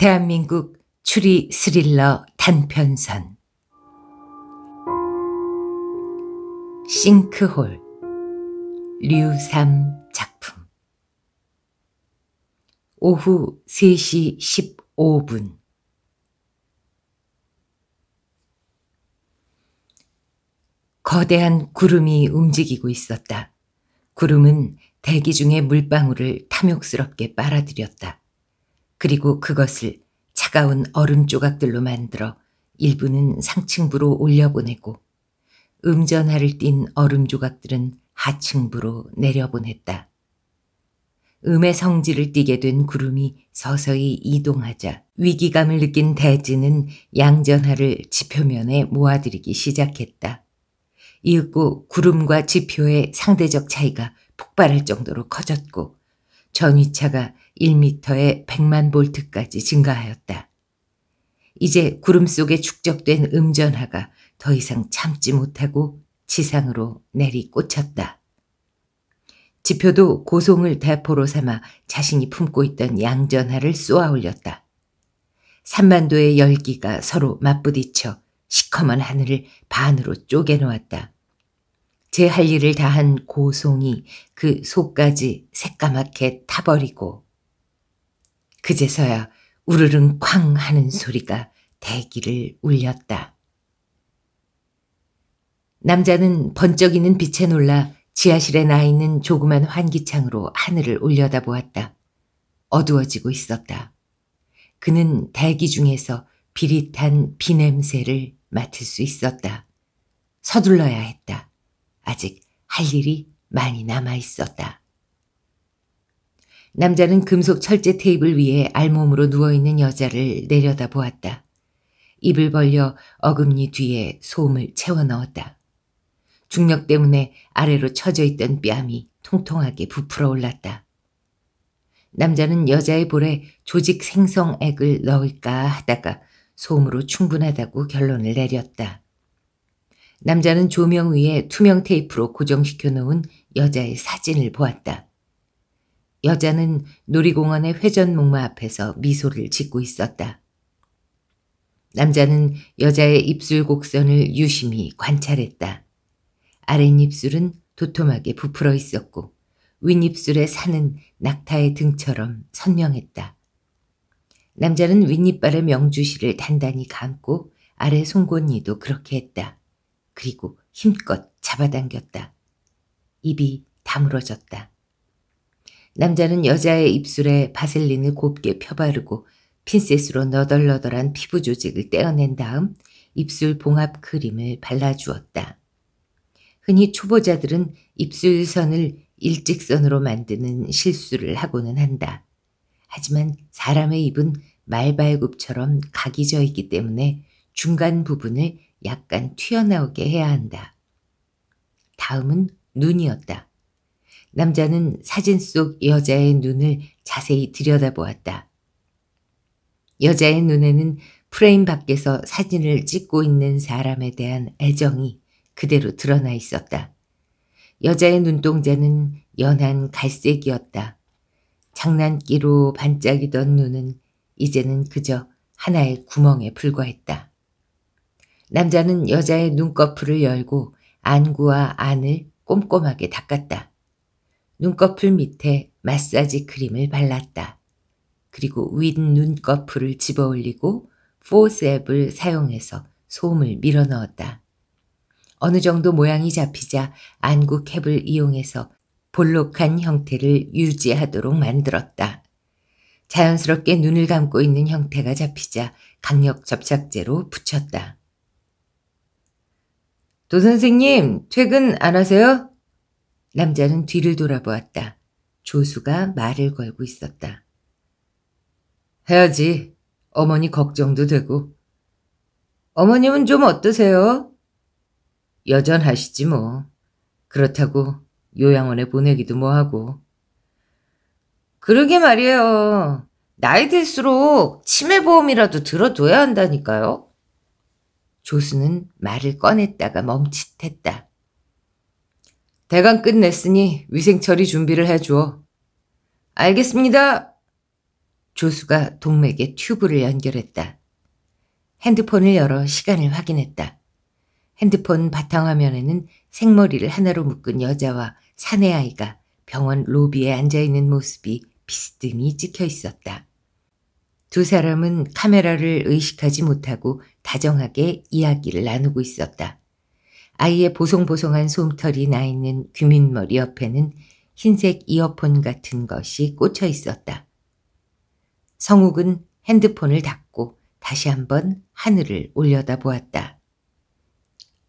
대한민국 추리 스릴러 단편선 싱크홀 류삼 작품 오후 3시 15분 거대한 구름이 움직이고 있었다. 구름은 대기 중에 물방울을 탐욕스럽게 빨아들였다. 그리고 그것을 차가운 얼음 조각들로 만들어 일부는 상층부로 올려보내고 음전하를 띤 얼음 조각들은 하층부로 내려보냈다. 음의 성질을 띠게 된 구름이 서서히 이동하자 위기감을 느낀 대지는 양전하를 지표면에 모아들이기 시작했다. 이윽고 구름과 지표의 상대적 차이가 폭발할 정도로 커졌고 전위차가 1미터에 100만 볼트까지 증가하였다. 이제 구름 속에 축적된 음전하가 더 이상 참지 못하고 지상으로 내리 꽂혔다. 지표도 고송을 대포로 삼아 자신이 품고 있던 양전하를 쏘아 올렸다. 산만도의 열기가 서로 맞부딪혀 시커먼 하늘을 반으로 쪼개놓았다. 제 할 일을 다한 고송이 그 속까지 새까맣게 타버리고 그제서야 우르릉 쾅 하는 소리가 대기를 울렸다. 남자는 번쩍이는 빛에 놀라 지하실에 나 있는 조그만 환기창으로 하늘을 올려다보았다. 어두워지고 있었다. 그는 대기 중에서 비릿한 비냄새를 맡을 수 있었다. 서둘러야 했다. 아직 할 일이 많이 남아 있었다. 남자는 금속 철제 테이블 위에 알몸으로 누워있는 여자를 내려다보았다. 입을 벌려 어금니 뒤에 소음을 채워 넣었다. 중력 때문에 아래로 처져 있던 뺨이 통통하게 부풀어 올랐다. 남자는 여자의 볼에 조직 생성액을 넣을까 하다가 소음으로 충분하다고 결론을 내렸다. 남자는 조명 위에 투명 테이프로 고정시켜 놓은 여자의 사진을 보았다. 여자는 놀이공원의 회전 목마 앞에서 미소를 짓고 있었다. 남자는 여자의 입술 곡선을 유심히 관찰했다. 아랫입술은 도톰하게 부풀어 있었고 윗입술의 산은 낙타의 등처럼 선명했다. 남자는 윗니빨의 명주시를 단단히 감고 아래 송곳니도 그렇게 했다. 그리고 힘껏 잡아당겼다. 입이 다물어졌다. 남자는 여자의 입술에 바셀린을 곱게 펴바르고 핀셋으로 너덜너덜한 피부 조직을 떼어낸 다음 입술 봉합 크림을 발라주었다. 흔히 초보자들은 입술선을 일직선으로 만드는 실수를 하고는 한다. 하지만 사람의 입은 말발굽처럼 각이 져 있기 때문에 중간 부분을 약간 튀어나오게 해야 한다. 다음은 눈이었다. 남자는 사진 속 여자의 눈을 자세히 들여다보았다. 여자의 눈에는 프레임 밖에서 사진을 찍고 있는 사람에 대한 애정이 그대로 드러나 있었다. 여자의 눈동자는 연한 갈색이었다. 장난기로 반짝이던 눈은 이제는 그저 하나의 구멍에 불과했다. 남자는 여자의 눈꺼풀을 열고 안구와 안을 꼼꼼하게 닦았다. 눈꺼풀 밑에 마사지 크림을 발랐다. 그리고 윗 눈꺼풀을 집어 올리고 포셉을 사용해서 솜을 밀어 넣었다. 어느 정도 모양이 잡히자 안구 캡을 이용해서 볼록한 형태를 유지하도록 만들었다. 자연스럽게 눈을 감고 있는 형태가 잡히자 강력 접착제로 붙였다. 도 선생님, 퇴근 안 하세요? 남자는 뒤를 돌아보았다. 조수가 말을 걸고 있었다. 해야지. 어머니 걱정도 되고. 어머님은 좀 어떠세요? 여전하시지 뭐. 그렇다고 요양원에 보내기도 뭐하고. 그러게 말이에요. 나이 들수록 치매보험이라도 들어둬야 한다니까요. 조수는 말을 꺼냈다가 멈칫했다. 대강 끝냈으니 위생처리 준비를 해주어. 알겠습니다. 조수가 동맥에 튜브를 연결했다. 핸드폰을 열어 시간을 확인했다. 핸드폰 바탕화면에는 생머리를 하나로 묶은 여자와 사내아이가 병원 로비에 앉아있는 모습이 비스듬히 찍혀 있었다. 두 사람은 카메라를 의식하지 못하고 다정하게 이야기를 나누고 있었다. 아이의 보송보송한 솜털이 나 있는 귀민머리 옆에는 흰색 이어폰 같은 것이 꽂혀 있었다. 성욱은 핸드폰을 닫고 다시 한번 하늘을 올려다보았다.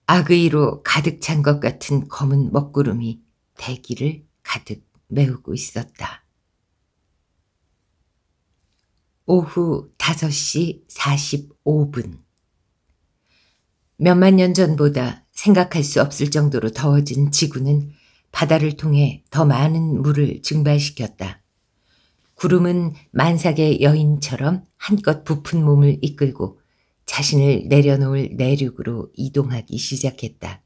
악의로 가득 찬 것 같은 검은 먹구름이 대기를 가득 메우고 있었다. 오후 5시 45분. 몇만 년 전보다 생각할 수 없을 정도로 더워진 지구는 바다를 통해 더 많은 물을 증발시켰다. 구름은 만삭의 여인처럼 한껏 부푼 몸을 이끌고 자신을 내려놓을 내륙으로 이동하기 시작했다.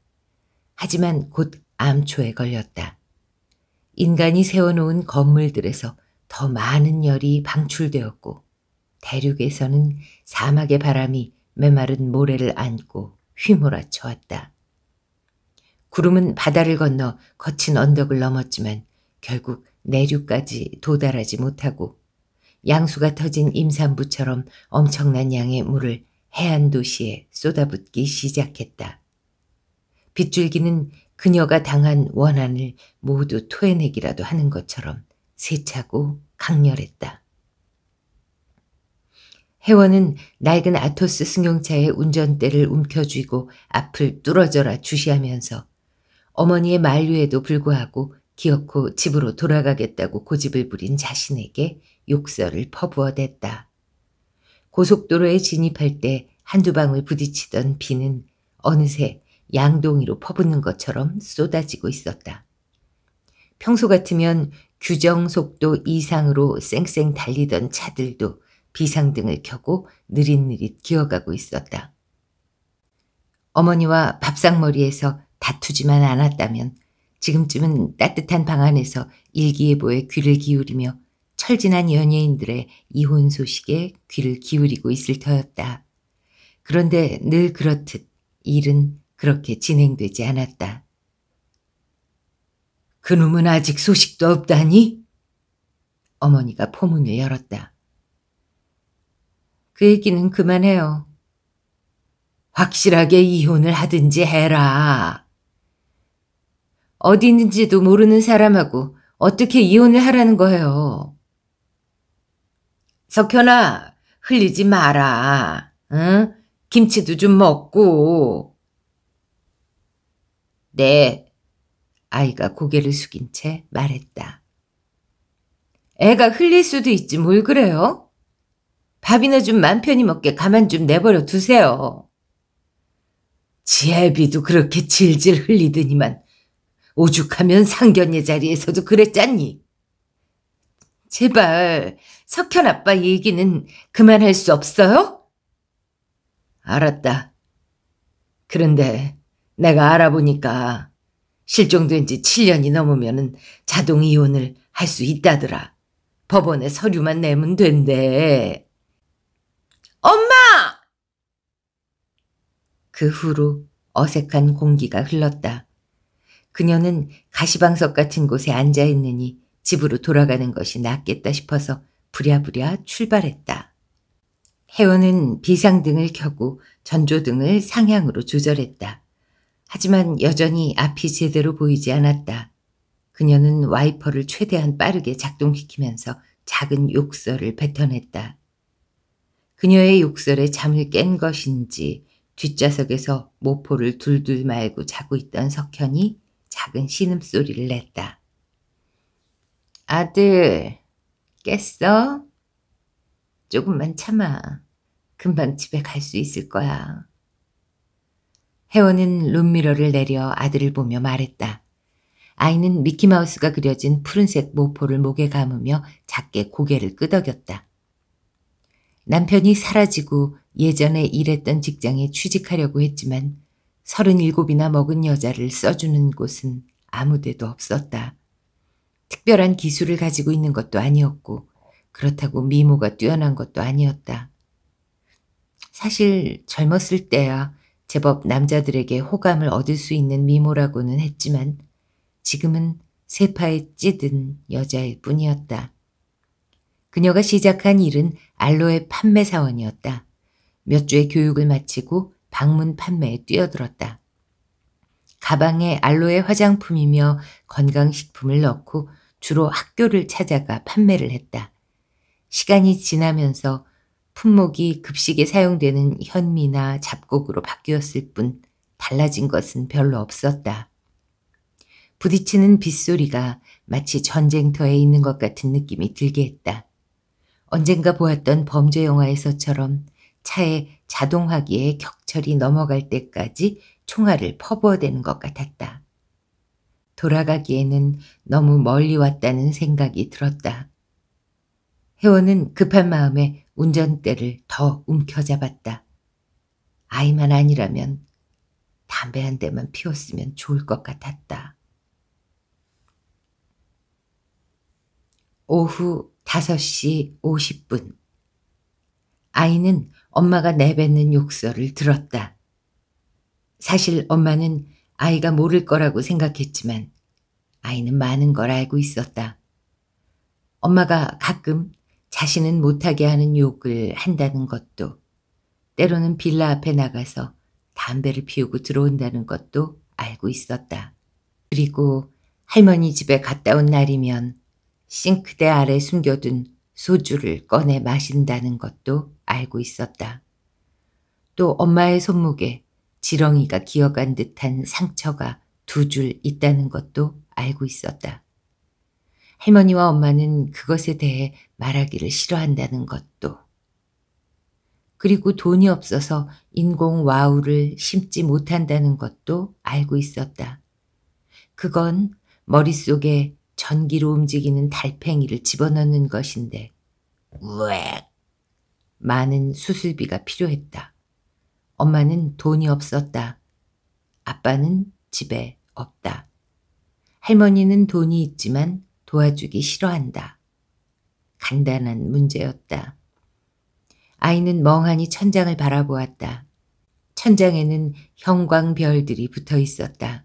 하지만 곧 암초에 걸렸다. 인간이 세워놓은 건물들에서 더 많은 열이 방출되었고 대륙에서는 사막의 바람이 메마른 모래를 안고 휘몰아쳐왔다. 구름은 바다를 건너 거친 언덕을 넘었지만 결국 내륙까지 도달하지 못하고 양수가 터진 임산부처럼 엄청난 양의 물을 해안 도시에 쏟아붓기 시작했다. 빗줄기는 그녀가 당한 원한을 모두 토해내기라도 하는 것처럼 세차고 강렬했다. 회원은 낡은 아토스 승용차의 운전대를 움켜쥐고 앞을 뚫어져라 주시하면서 어머니의 만류에도 불구하고 기어코 집으로 돌아가겠다고 고집을 부린 자신에게 욕설을 퍼부어댔다. 고속도로에 진입할 때 한두 방울 부딪히던 비는 어느새 양동이로 퍼붓는 것처럼 쏟아지고 있었다. 평소 같으면 규정 속도 이상으로 쌩쌩 달리던 차들도 비상등을 켜고 느릿느릿 기어가고 있었다. 어머니와 밥상머리에서 다투지만 않았다면 지금쯤은 따뜻한 방 안에서 일기예보에 귀를 기울이며 철진한 연예인들의 이혼 소식에 귀를 기울이고 있을 터였다. 그런데 늘 그렇듯 일은 그렇게 진행되지 않았다. 그놈은 아직 소식도 없다니? 어머니가 포문을 열었다. 그 얘기는 그만해요. 확실하게 이혼을 하든지 해라. 어디 있는지도 모르는 사람하고 어떻게 이혼을 하라는 거예요. 석현아, 흘리지 마라. 응? 김치도 좀 먹고. 네. 아이가 고개를 숙인 채 말했다. 애가 흘릴 수도 있지 뭘 그래요? 밥이나 좀 맘 편히 먹게 가만 좀 내버려 두세요. 지혜비도 그렇게 질질 흘리더니만 오죽하면 상견례 자리에서도 그랬잖니. 제발 석현 아빠 얘기는 그만할 수 없어요? 알았다. 그런데 내가 알아보니까 실종된 지 7년이 넘으면 자동 이혼을 할 수 있다더라. 법원에 서류만 내면 된대. 엄마! 그 후로 어색한 공기가 흘렀다. 그녀는 가시방석 같은 곳에 앉아 있느니 집으로 돌아가는 것이 낫겠다 싶어서 부랴부랴 출발했다. 혜원은 비상등을 켜고 전조등을 상향으로 조절했다. 하지만 여전히 앞이 제대로 보이지 않았다. 그녀는 와이퍼를 최대한 빠르게 작동시키면서 작은 욕설을 뱉어냈다. 그녀의 욕설에 잠을 깬 것인지 뒷좌석에서 모포를 둘둘 말고 자고 있던 석현이 작은 신음소리를 냈다. 아들, 깼어? 조금만 참아. 금방 집에 갈 수 있을 거야. 혜원은 룸미러를 내려 아들을 보며 말했다. 아이는 미키마우스가 그려진 푸른색 모포를 목에 감으며 작게 고개를 끄덕였다. 남편이 사라지고 예전에 일했던 직장에 취직하려고 했지만 서른일곱이나 먹은 여자를 써주는 곳은 아무데도 없었다. 특별한 기술을 가지고 있는 것도 아니었고 그렇다고 미모가 뛰어난 것도 아니었다. 사실 젊었을 때야 제법 남자들에게 호감을 얻을 수 있는 미모라고는 했지만 지금은 세파에 찌든 여자일 뿐이었다. 그녀가 시작한 일은 알로에 판매사원이었다. 몇 주의 교육을 마치고 방문 판매에 뛰어들었다. 가방에 알로에 화장품이며 건강식품을 넣고 주로 학교를 찾아가 판매를 했다. 시간이 지나면서 품목이 급식에 사용되는 현미나 잡곡으로 바뀌었을 뿐 달라진 것은 별로 없었다. 부딪히는 빗소리가 마치 전쟁터에 있는 것 같은 느낌이 들게 했다. 언젠가 보았던 범죄 영화에서처럼 차에 자동화기에 격철이 넘어갈 때까지 총알을 퍼부어대는 것 같았다. 돌아가기에는 너무 멀리 왔다는 생각이 들었다. 회원은 급한 마음에 운전대를 더 움켜잡았다. 아이만 아니라면 담배 한 대만 피웠으면 좋을 것 같았다. 오후 5시 50분 아이는 엄마가 내뱉는 욕설을 들었다. 사실 엄마는 아이가 모를 거라고 생각했지만 아이는 많은 걸 알고 있었다. 엄마가 가끔 자신은 못하게 하는 욕을 한다는 것도 때로는 빌라 앞에 나가서 담배를 피우고 들어온다는 것도 알고 있었다. 그리고 할머니 집에 갔다 온 날이면 싱크대 아래 숨겨둔 소주를 꺼내 마신다는 것도 알고 있었다. 또 엄마의 손목에 지렁이가 기어간 듯한 상처가 두 줄 있다는 것도 알고 있었다. 할머니와 엄마는 그것에 대해 말하기를 싫어한다는 것도. 그리고 돈이 없어서 인공 와우를 심지 못한다는 것도 알고 있었다. 그건 머릿속에 전기로 움직이는 달팽이를 집어넣는 것인데 우액 많은 수술비가 필요했다. 엄마는 돈이 없었다. 아빠는 집에 없다. 할머니는 돈이 있지만 도와주기 싫어한다. 간단한 문제였다. 아이는 멍하니 천장을 바라보았다. 천장에는 형광별들이 붙어 있었다.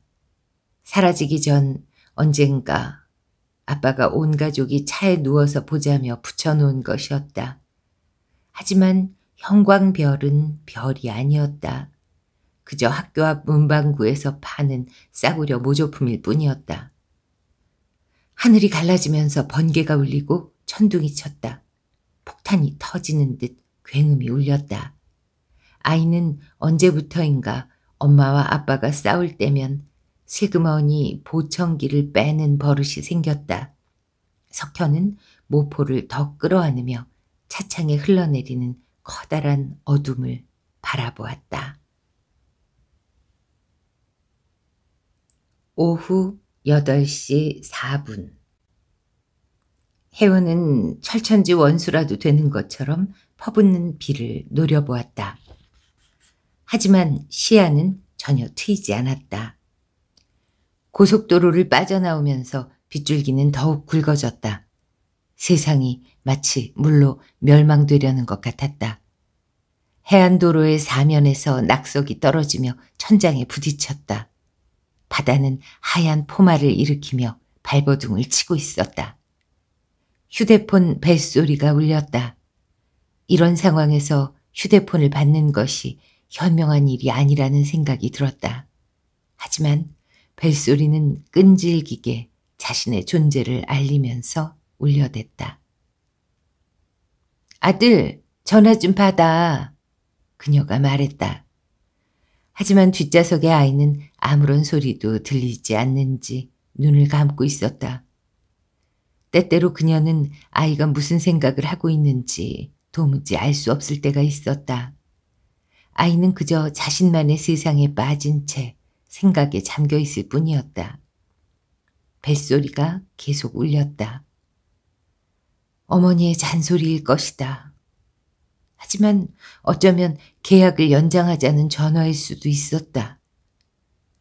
사라지기 전 언젠가 아빠가 온 가족이 차에 누워서 보자며 붙여놓은 것이었다. 하지만 형광별은 별이 아니었다. 그저 학교 앞 문방구에서 파는 싸구려 모조품일 뿐이었다. 하늘이 갈라지면서 번개가 울리고 천둥이 쳤다. 폭탄이 터지는 듯 굉음이 울렸다. 아이는 언제부터인가 엄마와 아빠가 싸울 때면 세그머니 보청기를 빼는 버릇이 생겼다. 석현은 모포를 더 끌어안으며 차창에 흘러내리는 커다란 어둠을 바라보았다. 오후 8시 4분 혜원은 철천지 원수라도 되는 것처럼 퍼붓는 비를 노려보았다. 하지만 시야는 전혀 트이지 않았다. 고속도로를 빠져나오면서 빗줄기는 더욱 굵어졌다. 세상이 마치 물로 멸망되려는 것 같았다. 해안도로의 사면에서 낙석이 떨어지며 천장에 부딪혔다. 바다는 하얀 포마를 일으키며 발버둥을 치고 있었다. 휴대폰 벨소리가 울렸다. 이런 상황에서 휴대폰을 받는 것이 현명한 일이 아니라는 생각이 들었다. 하지만 벨소리는 끈질기게 자신의 존재를 알리면서 울려댔다. 아들, 전화 좀 받아. 그녀가 말했다. 하지만 뒷좌석의 아이는 아무런 소리도 들리지 않는지 눈을 감고 있었다. 때때로 그녀는 아이가 무슨 생각을 하고 있는지 도무지 알 수 없을 때가 있었다. 아이는 그저 자신만의 세상에 빠진 채 생각에 잠겨 있을 뿐이었다. 뱃소리가 계속 울렸다. 어머니의 잔소리일 것이다. 하지만 어쩌면 계약을 연장하자는 전화일 수도 있었다.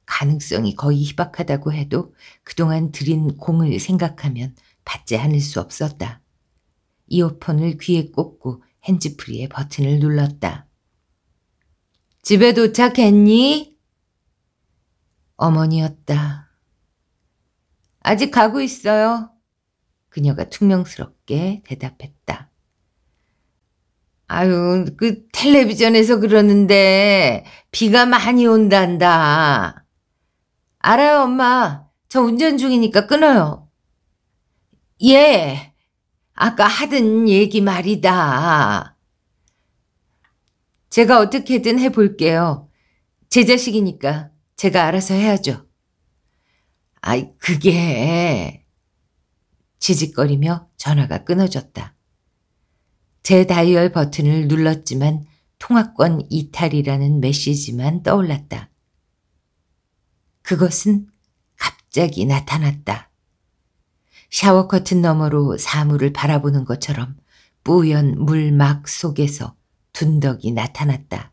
가능성이 거의 희박하다고 해도 그동안 들인 공을 생각하면 받지 않을 수 없었다. 이어폰을 귀에 꽂고 핸즈프리의 버튼을 눌렀다. 집에 도착했니? 어머니였다. 아직 가고 있어요. 그녀가 퉁명스럽게 대답했다. 아유, 그 텔레비전에서 그러는데 비가 많이 온단다. 알아요, 엄마. 저 운전 중이니까 끊어요. 예. 아까 하던 얘기 말이다. 제가 어떻게든 해볼게요. 제 자식이니까. 제가 알아서 해야죠. 아이, 그게. 지직거리며 전화가 끊어졌다. 제 다이얼 버튼을 눌렀지만 통화권 이탈이라는 메시지만 떠올랐다. 그것은 갑자기 나타났다. 샤워 커튼 너머로 사물을 바라보는 것처럼 뿌연 물막 속에서 둔덕이 나타났다.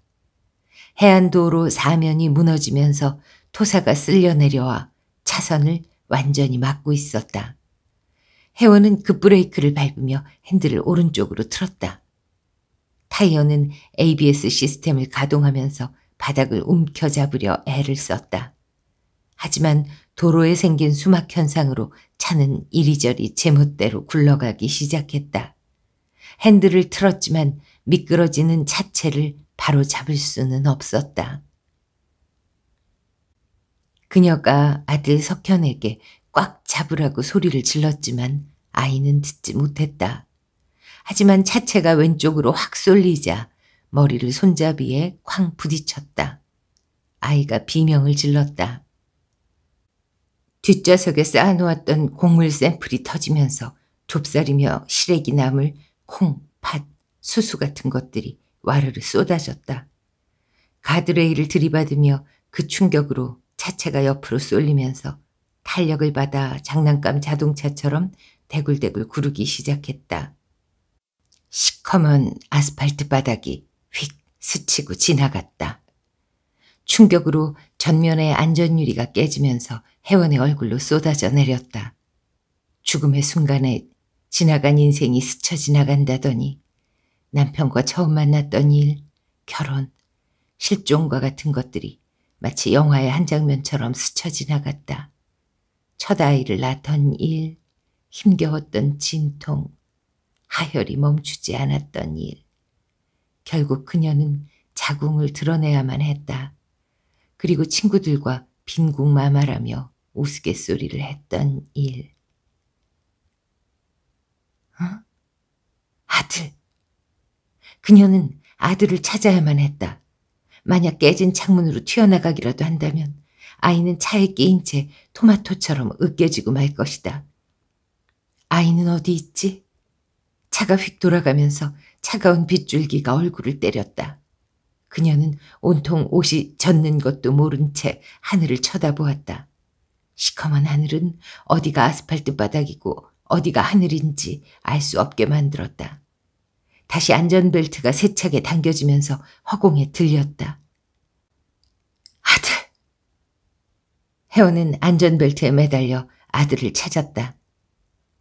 해안도로 사면이 무너지면서 토사가 쓸려 내려와 차선을 완전히 막고 있었다. 해원은 급브레이크를 그 밟으며 핸들을 오른쪽으로 틀었다. 타이어는 ABS 시스템을 가동하면서 바닥을 움켜잡으려 애를 썼다. 하지만 도로에 생긴 수막 현상으로 차는 이리저리 제멋대로 굴러가기 시작했다. 핸들을 틀었지만 미끄러지는 차체를 바로 잡을 수는 없었다. 그녀가 아들 석현에게 꽉 잡으라고 소리를 질렀지만 아이는 듣지 못했다. 하지만 차체가 왼쪽으로 확 쏠리자 머리를 손잡이에 쾅 부딪혔다. 아이가 비명을 질렀다. 뒷좌석에 쌓아놓았던 곡물 샘플이 터지면서 좁쌀이며 시래기 나물, 콩, 팥, 수수 같은 것들이 와르르 쏟아졌다. 가드레일을 들이받으며 그 충격으로 차체가 옆으로 쏠리면서 탄력을 받아 장난감 자동차처럼 대굴대굴 구르기 시작했다. 시커먼 아스팔트 바닥이 휙 스치고 지나갔다. 충격으로 전면의 안전유리가 깨지면서 혜원의 얼굴로 쏟아져 내렸다. 죽음의 순간에 지나간 인생이 스쳐 지나간다더니 남편과 처음 만났던 일, 결혼, 실종과 같은 것들이 마치 영화의 한 장면처럼 스쳐 지나갔다. 첫 아이를 낳던 일, 힘겨웠던 진통, 하혈이 멈추지 않았던 일. 결국 그녀는 자궁을 드러내야만 했다. 그리고 친구들과 빈궁 마마라며 우스갯소리를 했던 일. 어? 아들, 그녀는 아들을 찾아야만 했다. 만약 깨진 창문으로 튀어나가기라도 한다면 아이는 차에 끼인 채 토마토처럼 으깨지고 말 것이다. 아이는 어디 있지? 차가 휙 돌아가면서 차가운 빗줄기가 얼굴을 때렸다. 그녀는 온통 옷이 젖는 것도 모른 채 하늘을 쳐다보았다. 시커먼 하늘은 어디가 아스팔트 바닥이고 어디가 하늘인지 알 수 없게 만들었다. 다시 안전벨트가 세차게 당겨지면서 허공에 들렸다. 아들! 혜원은 안전벨트에 매달려 아들을 찾았다.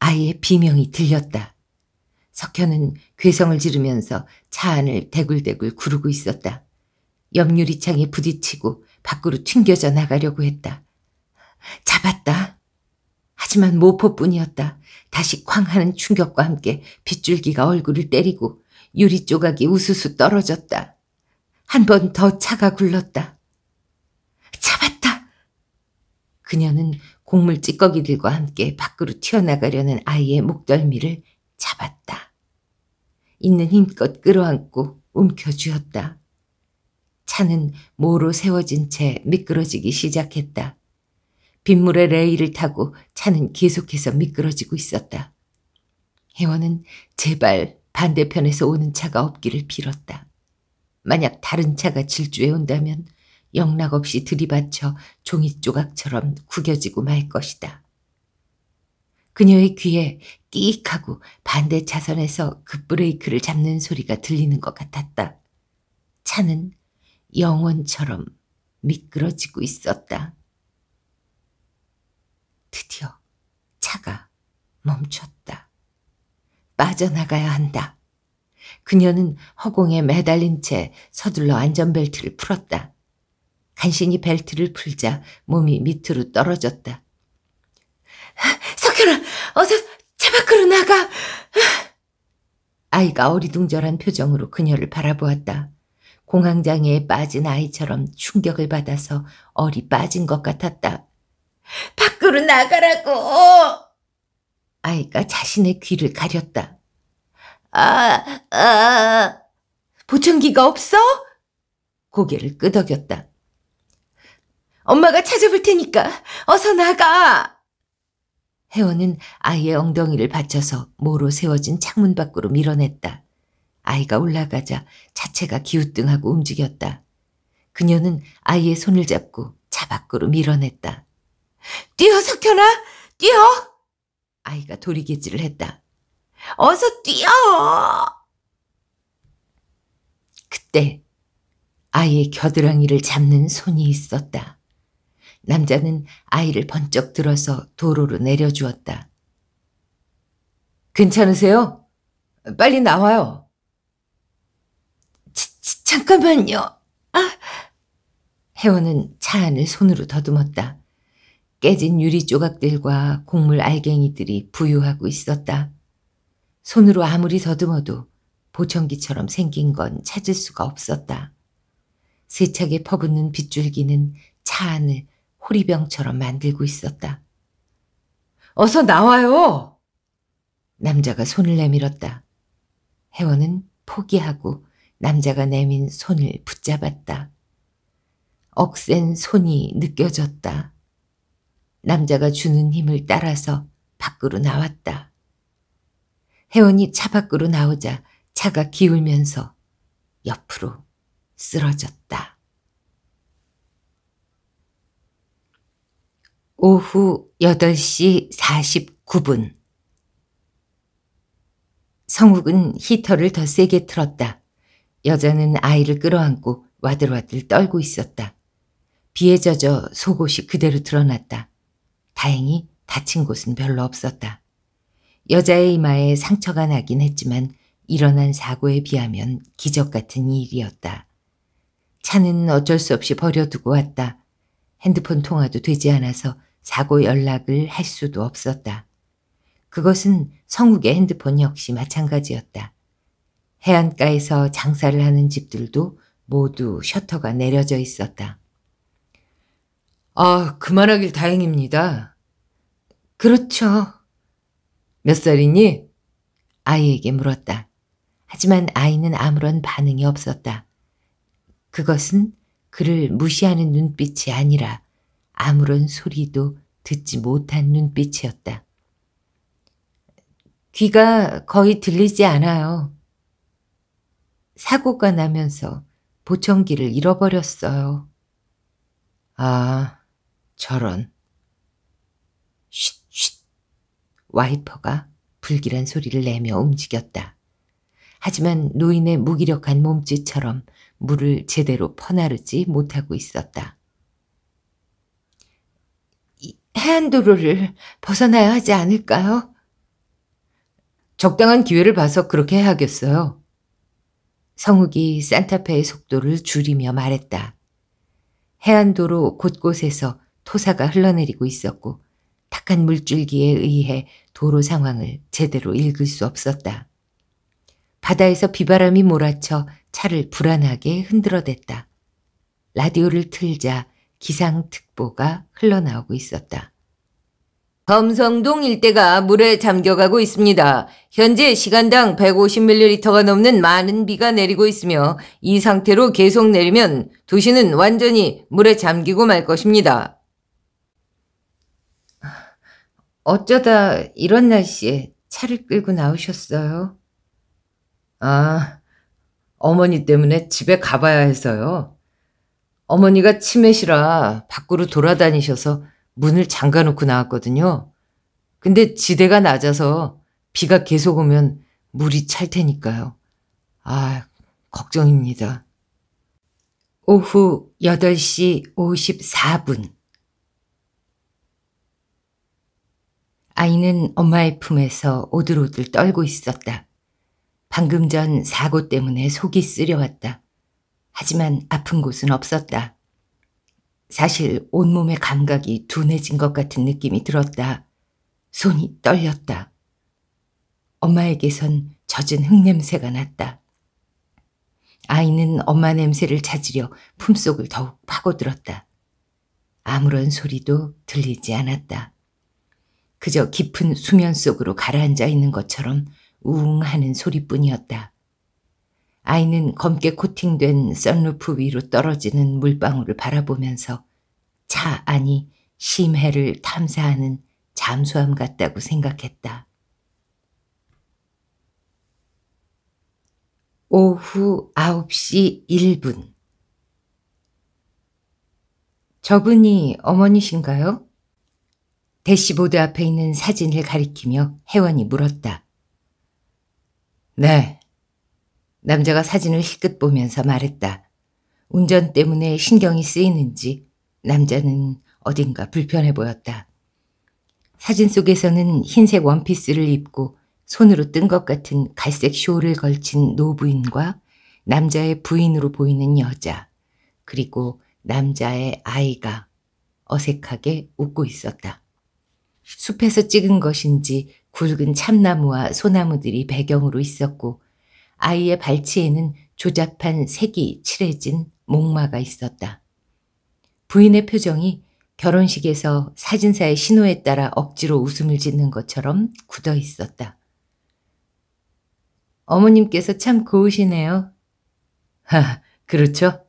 아이의 비명이 들렸다. 석현은 괴성을 지르면서 차 안을 대굴대굴 구르고 있었다. 옆유리창에 부딪히고 밖으로 튕겨져 나가려고 했다. 잡았다. 하지만 모포뿐이었다. 다시 쾅 하는 충격과 함께 빗줄기가 얼굴을 때리고 유리 조각이 우수수 떨어졌다. 한 번 더 차가 굴렀다. 잡았다! 그녀는 곡물 찌꺼기들과 함께 밖으로 튀어나가려는 아이의 목덜미를 잡았다. 있는 힘껏 끌어안고 움켜쥐었다. 차는 모로 세워진 채 미끄러지기 시작했다. 빗물의 레일을 타고 차는 계속해서 미끄러지고 있었다. 혜원은 제발 반대편에서 오는 차가 없기를 빌었다. 만약 다른 차가 질주해 온다면 영락 없이 들이받쳐 종이 조각처럼 구겨지고 말 것이다. 그녀의 귀에 끼익하고 반대 차선에서 급브레이크를 잡는 소리가 들리는 것 같았다. 차는 영혼처럼 미끄러지고 있었다. 드디어 차가 멈췄다. 빠져나가야 한다. 그녀는 허공에 매달린 채 서둘러 안전벨트를 풀었다. 간신히 벨트를 풀자 몸이 밑으로 떨어졌다. 석현아, 어서 차 밖으로 나가! 아이가 어리둥절한 표정으로 그녀를 바라보았다. 공황장애에 빠진 아이처럼 충격을 받아서 얼이 빠진 것 같았다. 밖으로 나가라고! 아이가 자신의 귀를 가렸다. 아, 아, 보청기가 없어? 고개를 끄덕였다. 엄마가 찾아볼 테니까 어서 나가! 혜원은 아이의 엉덩이를 받쳐서 모로 세워진 창문 밖으로 밀어냈다. 아이가 올라가자 자체가 기우뚱하고 움직였다. 그녀는 아이의 손을 잡고 차 밖으로 밀어냈다. 뛰어, 석현아! 뛰어! 아이가 도리개질을 했다. 어서 뛰어! 그때 아이의 겨드랑이를 잡는 손이 있었다. 남자는 아이를 번쩍 들어서 도로로 내려주었다. 괜찮으세요? 빨리 나와요. 치, 치, 잠깐만요. 아! 혜원은 차 안을 손으로 더듬었다. 깨진 유리 조각들과 곡물 알갱이들이 부유하고 있었다. 손으로 아무리 더듬어도 보청기처럼 생긴 건 찾을 수가 없었다. 세차게 퍼붓는 빗줄기는 차 안을 호리병처럼 만들고 있었다. 어서 나와요! 남자가 손을 내밀었다. 혜원은 포기하고 남자가 내민 손을 붙잡았다. 억센 손이 느껴졌다. 남자가 주는 힘을 따라서 밖으로 나왔다. 혜원이 차 밖으로 나오자 차가 기울면서 옆으로 쓰러졌다. 오후 8시 49분 성욱은 히터를 더 세게 틀었다. 여자는 아이를 끌어안고 와들와들 떨고 있었다. 비에 젖어 속옷이 그대로 드러났다. 다행히 다친 곳은 별로 없었다. 여자의 이마에 상처가 나긴 했지만 일어난 사고에 비하면 기적 같은 일이었다. 차는 어쩔 수 없이 버려두고 왔다. 핸드폰 통화도 되지 않아서 사고 연락을 할 수도 없었다. 그것은 성욱의 핸드폰 역시 마찬가지였다. 해안가에서 장사를 하는 집들도 모두 셔터가 내려져 있었다. 아, 그만하길 다행입니다. 그렇죠. 몇 살이니? 아이에게 물었다. 하지만 아이는 아무런 반응이 없었다. 그것은 그를 무시하는 눈빛이 아니라 아무런 소리도 듣지 못한 눈빛이었다. 귀가 거의 들리지 않아요. 사고가 나면서 보청기를 잃어버렸어요. 아, 저런. 쉿쉿. 와이퍼가 불길한 소리를 내며 움직였다. 하지만 노인의 무기력한 몸짓처럼 물을 제대로 퍼나르지 못하고 있었다. 이 해안도로를 벗어나야 하지 않을까요? 적당한 기회를 봐서 그렇게 해야겠어요. 성욱이 산타페의 속도를 줄이며 말했다. 해안도로 곳곳에서 토사가 흘러내리고 있었고 탁한 물줄기에 의해 도로 상황을 제대로 읽을 수 없었다. 바다에서 비바람이 몰아쳐 차를 불안하게 흔들어댔다. 라디오를 틀자 기상특보가 흘러나오고 있었다. 범성동 일대가 물에 잠겨가고 있습니다. 현재 시간당 150ml가 넘는 많은 비가 내리고 있으며 이 상태로 계속 내리면 도시는 완전히 물에 잠기고 말 것입니다. 어쩌다 이런 날씨에 차를 끌고 나오셨어요? 아, 어머니 때문에 집에 가봐야 해서요. 어머니가 치매시라 밖으로 돌아다니셔서 문을 잠가놓고 나왔거든요. 근데 지대가 낮아서 비가 계속 오면 물이 찰 테니까요. 아, 걱정입니다. 오후 8시 54분 아이는 엄마의 품에서 오들오들 떨고 있었다. 방금 전 사고 때문에 속이 쓰려왔다. 하지만 아픈 곳은 없었다. 사실 온몸의 감각이 둔해진 것 같은 느낌이 들었다. 손이 떨렸다. 엄마에게선 젖은 흙냄새가 났다. 아이는 엄마 냄새를 찾으려 품속을 더욱 파고들었다. 아무런 소리도 들리지 않았다. 그저 깊은 수면 속으로 가라앉아 있는 것처럼 우웅 하는 소리뿐이었다. 아이는 검게 코팅된 썬루프 위로 떨어지는 물방울을 바라보면서 차 아니 심해를 탐사하는 잠수함 같다고 생각했다. 오후 9시 1분 저분이 어머니신가요? 대시보드 앞에 있는 사진을 가리키며 혜원이 물었다. 네. 남자가 사진을 희끗 보면서 말했다. 운전 때문에 신경이 쓰이는지 남자는 어딘가 불편해 보였다. 사진 속에서는 흰색 원피스를 입고 손으로 뜬 것 같은 갈색 쇼를 걸친 노부인과 남자의 부인으로 보이는 여자, 그리고 남자의 아이가 어색하게 웃고 있었다. 숲에서 찍은 것인지 굵은 참나무와 소나무들이 배경으로 있었고 아이의 발치에는 조잡한 색이 칠해진 목마가 있었다. 부인의 표정이 결혼식에서 사진사의 신호에 따라 억지로 웃음을 짓는 것처럼 굳어 있었다. 어머님께서 참 고우시네요. 하, 그렇죠?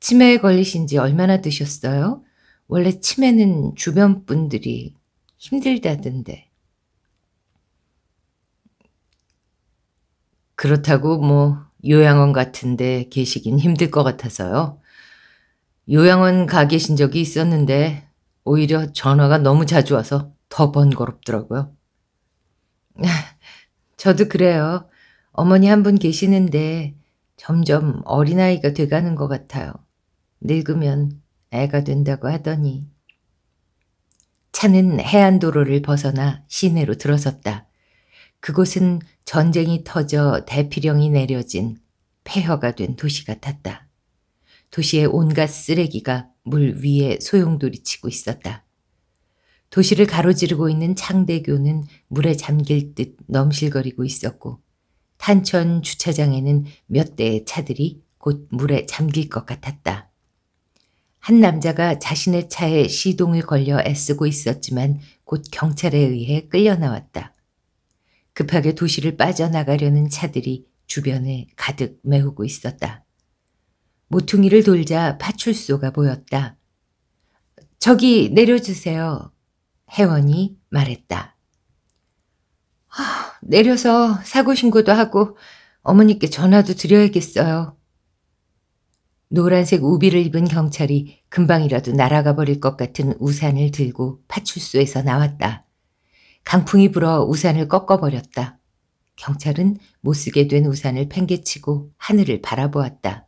치매에 걸리신 지 얼마나 되셨어요? 원래 치매는 주변 분들이 힘들다던데. 그렇다고 뭐 요양원 같은데 계시긴 힘들 것 같아서요. 요양원 가 계신 적이 있었는데 오히려 전화가 너무 자주 와서 더 번거롭더라고요. 저도 그래요. 어머니 한 분 계시는데 점점 어린아이가 돼가는 것 같아요. 늙으면 애가 된다고 하더니 차는 해안도로를 벗어나 시내로 들어섰다. 그곳은 전쟁이 터져 대피령이 내려진 폐허가 된 도시 같았다. 도시의 온갖 쓰레기가 물 위에 소용돌이치고 있었다. 도시를 가로지르고 있는 창대교는 물에 잠길 듯 넘실거리고 있었고 탄천 주차장에는 몇 대의 차들이 곧 물에 잠길 것 같았다. 한 남자가 자신의 차에 시동을 걸려 애쓰고 있었지만 곧 경찰에 의해 끌려 나왔다. 급하게 도시를 빠져나가려는 차들이 주변에 가득 메우고 있었다. 모퉁이를 돌자 파출소가 보였다. 저기 내려주세요. 혜원이 말했다. 아, 내려서 사고 신고도 하고 어머니께 전화도 드려야겠어요. 노란색 우비를 입은 경찰이 금방이라도 날아가 버릴 것 같은 우산을 들고 파출소에서 나왔다. 강풍이 불어 우산을 꺾어버렸다. 경찰은 못 쓰게 된 우산을 팽개치고 하늘을 바라보았다.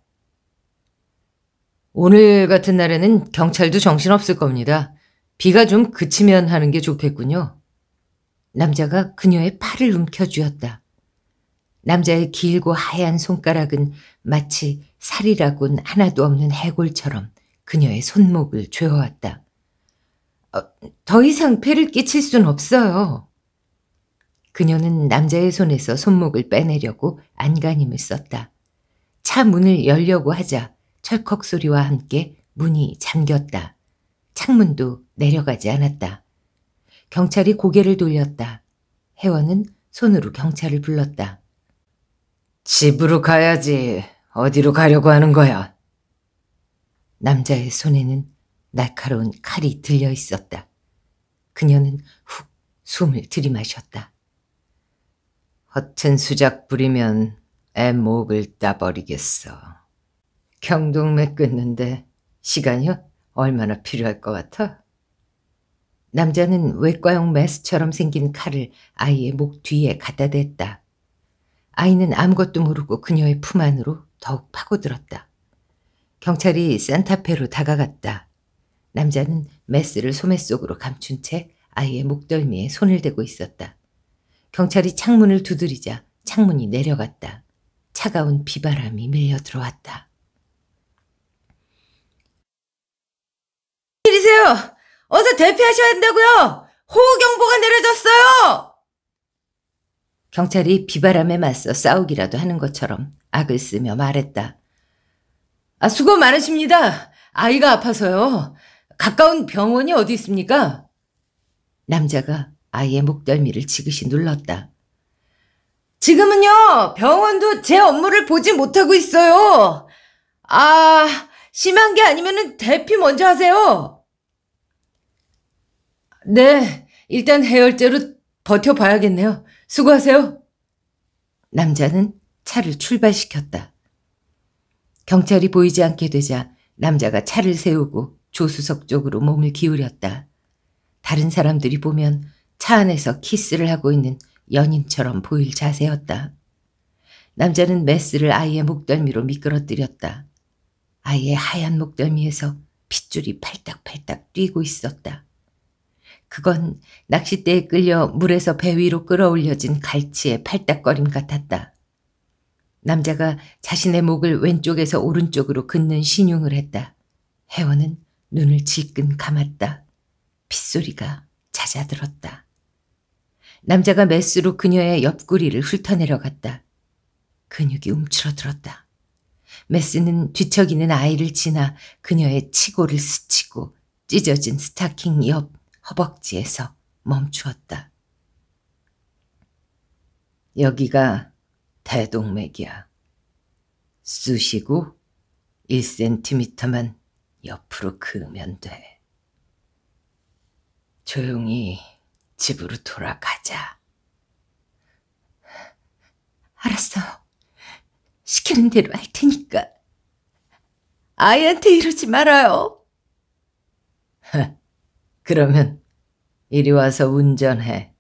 오늘 같은 날에는 경찰도 정신없을 겁니다. 비가 좀 그치면 하는 게 좋겠군요. 남자가 그녀의 팔을 움켜쥐었다. 남자의 길고 하얀 손가락은 마치 살이라곤 하나도 없는 해골처럼 그녀의 손목을 죄어왔다. 어, 더 이상 폐를 끼칠 순 없어요. 그녀는 남자의 손에서 손목을 빼내려고 안간힘을 썼다. 차 문을 열려고 하자 철컥 소리와 함께 문이 잠겼다. 창문도 내려가지 않았다. 경찰이 고개를 돌렸다. 회원은 손으로 경찰을 불렀다. 집으로 가야지. 어디로 가려고 하는 거야? 남자의 손에는 날카로운 칼이 들려 있었다. 그녀는 훅 숨을 들이마셨다. 허튼 수작 부리면 애 목을 따버리겠어. 경동맥 끊는데 시간이 얼마나 필요할 것 같아? 남자는 외과용 매스처럼 생긴 칼을 아이의 목 뒤에 갖다 댔다. 아이는 아무것도 모르고 그녀의 품 안으로 더욱 파고들었다. 경찰이 산타페로 다가갔다. 남자는 메스를 소매 속으로 감춘 채 아이의 목덜미에 손을 대고 있었다. 경찰이 창문을 두드리자 창문이 내려갔다. 차가운 비바람이 밀려 들어왔다. 일이세요! 어서 대피하셔야 한다고요! 호우경보가 내려졌어요! 경찰이 비바람에 맞서 싸우기라도 하는 것처럼 악을 쓰며 말했다. 아, 수고 많으십니다. 아이가 아파서요. 가까운 병원이 어디 있습니까? 남자가 아이의 목덜미를 지그시 눌렀다. 지금은요, 병원도 제 업무를 보지 못하고 있어요. 아, 심한 게아니면 대피 먼저 하세요. 네, 일단 해열제로 버텨봐야겠네요. 수고하세요. 남자는 차를 출발시켰다. 경찰이 보이지 않게 되자 남자가 차를 세우고 조수석 쪽으로 몸을 기울였다. 다른 사람들이 보면 차 안에서 키스를 하고 있는 연인처럼 보일 자세였다. 남자는 메스를 아이의 목덜미로 미끄러뜨렸다. 아이의 하얀 목덜미에서 핏줄이 팔딱팔딱 뛰고 있었다. 그건 낚싯대에 끌려 물에서 배 위로 끌어올려진 갈치의 팔딱거림 같았다. 남자가 자신의 목을 왼쪽에서 오른쪽으로 긋는 신용을 했다. 혜원은 눈을 질끈 감았다. 빗소리가 잦아들었다. 남자가 매스로 그녀의 옆구리를 훑어내려갔다. 근육이 움츠러들었다. 메스는 뒤척이는 아이를 지나 그녀의 치골을 스치고 찢어진 스타킹 옆 허벅지에서 멈추었다. 여기가 대동맥이야. 쑤시고 1cm만 옆으로 그으면 돼. 조용히 집으로 돌아가자. 알았어. 시키는 대로 할 테니까. 아이한테 이러지 말아요. 그러면 이리 와서 운전해.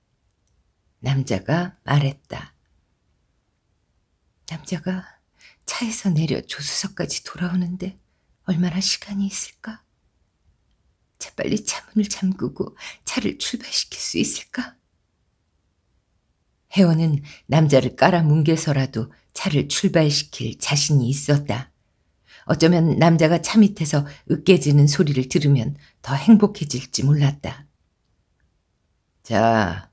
남자가 말했다. 남자가 차에서 내려 조수석까지 돌아오는데 얼마나 시간이 있을까? 재빨리 차문을 잠그고 차를 출발시킬 수 있을까? 혜원은 남자를 깔아뭉개서라도 차를 출발시킬 자신이 있었다. 어쩌면 남자가 차 밑에서 으깨지는 소리를 들으면 더 행복해질지 몰랐다. 자,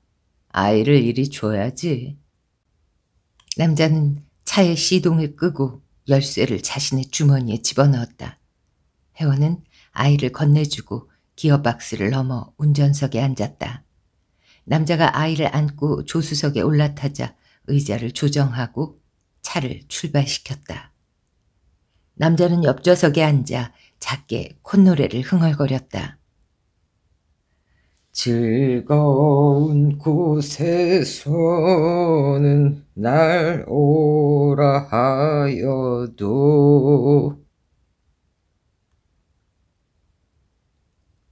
아이를 이리 줘야지. 남자는 차의 시동을 끄고 열쇠를 자신의 주머니에 집어넣었다. 혜원은 아이를 건네주고 기어박스를 넘어 운전석에 앉았다. 남자가 아이를 안고 조수석에 올라타자 의자를 조정하고 차를 출발시켰다. 남자는 옆좌석에 앉아 작게 콧노래를 흥얼거렸다. 즐거운 곳에서는 날 오라 하여도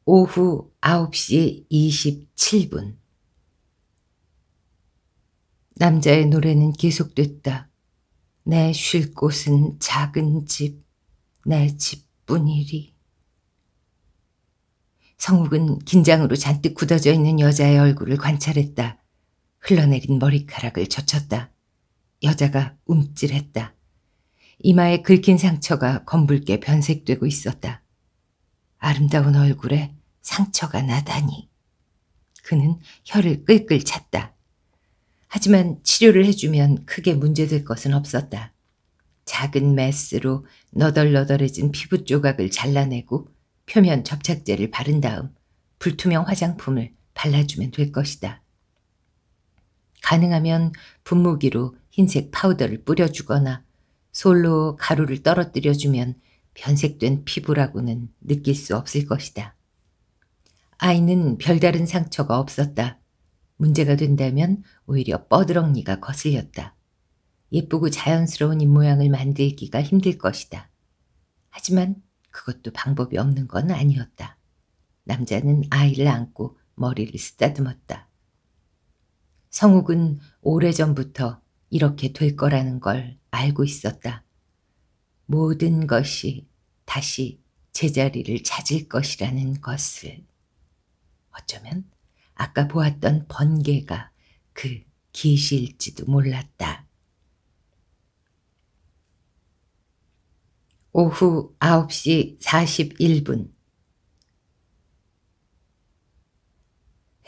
오후 9시 27분 남자의 노래는 계속됐다. 내쉴 곳은 작은 집, 내 집뿐이리. 성욱은 긴장으로 잔뜩 굳어져 있는 여자의 얼굴을 관찰했다. 흘러내린 머리카락을 젖혔다. 여자가 움찔했다. 이마에 긁힌 상처가 검붉게 변색되고 있었다. 아름다운 얼굴에 상처가 나다니. 그는 혀를 끌끌 찼다. 하지만 치료를 해주면 크게 문제될 것은 없었다. 작은 메스로 너덜너덜해진 피부 조각을 잘라내고 표면 접착제를 바른 다음 불투명 화장품을 발라주면 될 것이다. 가능하면 분무기로 흰색 파우더를 뿌려주거나 솔로 가루를 떨어뜨려주면 변색된 피부라고는 느낄 수 없을 것이다. 아이는 별다른 상처가 없었다. 문제가 된다면 오히려 뻐드렁니가 거슬렸다. 예쁘고 자연스러운 입모양을 만들기가 힘들 것이다. 하지만 그것도 방법이 없는 건 아니었다. 남자는 아이를 안고 머리를 쓰다듬었다. 성욱은 오래전부터 이렇게 될 거라는 걸 알고 있었다. 모든 것이 다시 제자리를 찾을 것이라는 것을. 어쩌면 아까 보았던 번개가 그기실일지도 몰랐다. 오후 9시 41분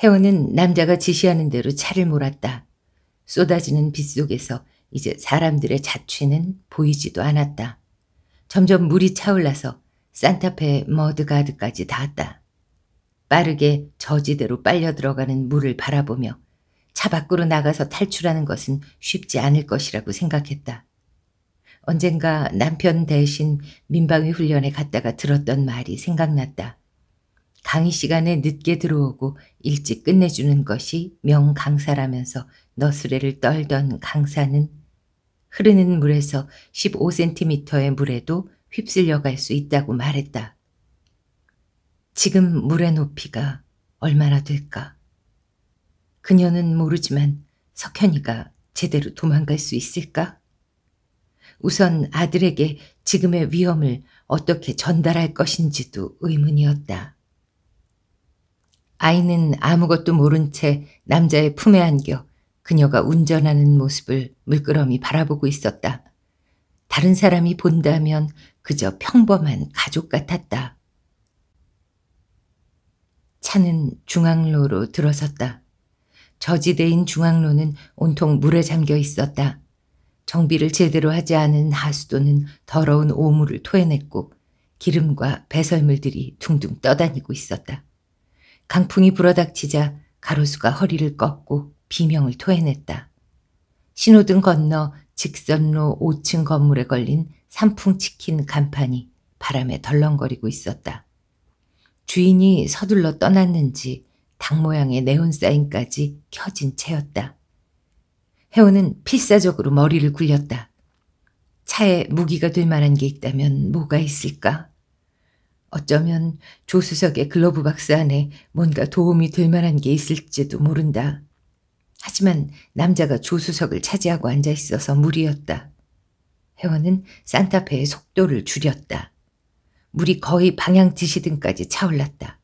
혜원은 남자가 지시하는 대로 차를 몰았다. 쏟아지는 빗속에서 이제 사람들의 자취는 보이지도 않았다. 점점 물이 차올라서 산타페 머드가드까지 닿았다. 빠르게 저지대로 빨려 들어가는 물을 바라보며 차 밖으로 나가서 탈출하는 것은 쉽지 않을 것이라고 생각했다. 언젠가 남편 대신 민방위 훈련에 갔다가 들었던 말이 생각났다. 강의 시간에 늦게 들어오고 일찍 끝내주는 것이 명강사라면서 너스레를 떨던 강사는 흐르는 물에서 15cm의 물에도 휩쓸려 갈 수 있다고 말했다. 지금 물의 높이가 얼마나 될까? 그녀는 모르지만 석현이가 제대로 도망갈 수 있을까? 우선 아들에게 지금의 위험을 어떻게 전달할 것인지도 의문이었다. 아이는 아무것도 모른 채 남자의 품에 안겨 그녀가 운전하는 모습을 물끄러미 바라보고 있었다. 다른 사람이 본다면 그저 평범한 가족 같았다. 차는 중앙로로 들어섰다. 저지대인 중앙로는 온통 물에 잠겨 있었다. 정비를 제대로 하지 않은 하수도는 더러운 오물을 토해냈고 기름과 배설물들이 둥둥 떠다니고 있었다. 강풍이 불어닥치자 가로수가 허리를 꺾고 비명을 토해냈다. 신호등 건너 직선로 5층 건물에 걸린 산풍치킨 간판이 바람에 덜렁거리고 있었다. 주인이 서둘러 떠났는지 닭 모양의 네온 사인까지 켜진 채였다. 혜원은 필사적으로 머리를 굴렸다. 차에 무기가 될 만한 게 있다면 뭐가 있을까? 어쩌면 조수석의 글로브 박스 안에 뭔가 도움이 될 만한 게 있을지도 모른다. 하지만 남자가 조수석을 차지하고 앉아 있어서 무리였다. 회원은 산타페의 속도를 줄였다. 물이 거의 방향 지시등까지 차올랐다.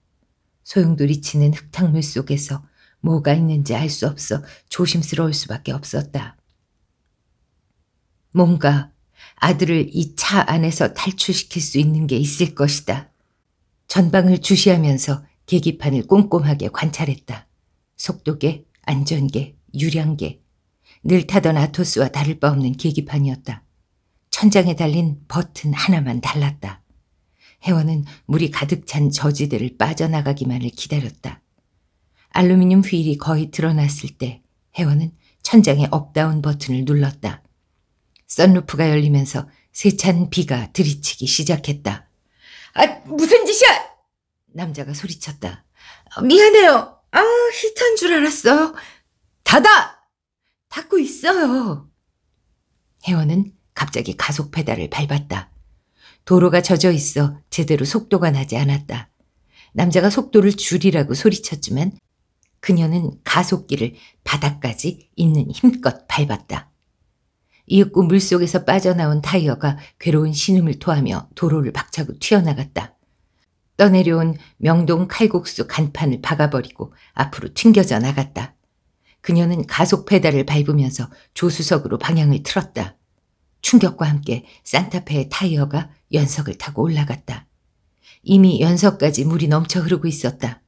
소용돌이치는 흙탕물 속에서 뭐가 있는지 알 수 없어 조심스러울 수밖에 없었다. 뭔가 아들을 이 차 안에서 탈출시킬 수 있는 게 있을 것이다. 전방을 주시하면서 계기판을 꼼꼼하게 관찰했다. 속도계, 안전계, 유량계. 늘 타던 아토스와 다를 바 없는 계기판이었다. 천장에 달린 버튼 하나만 달랐다. 해원은 물이 가득 찬 저지대를 빠져나가기만을 기다렸다. 알루미늄 휠이 거의 드러났을 때 해원은 천장의 업다운 버튼을 눌렀다. 썬루프가 열리면서 세찬 비가 들이치기 시작했다. 아, 무슨 짓이야! 남자가 소리쳤다. 어, 미안해요. 아, 히트한 줄 알았어요. 닫아! 닫고 있어요. 혜원은 갑자기 가속 페달을 밟았다. 도로가 젖어 있어 제대로 속도가 나지 않았다. 남자가 속도를 줄이라고 소리쳤지만 그녀는 가속기를 바닥까지 있는 힘껏 밟았다. 이윽고 물속에서 빠져나온 타이어가 괴로운 신음을 토하며 도로를 박차고 튀어나갔다. 떠내려온 명동 칼국수 간판을 박아버리고 앞으로 튕겨져 나갔다. 그녀는 가속 페달을 밟으면서 조수석으로 방향을 틀었다. 충격과 함께 산타페의 타이어가 연석을 타고 올라갔다. 이미 연석까지 물이 넘쳐 흐르고 있었다.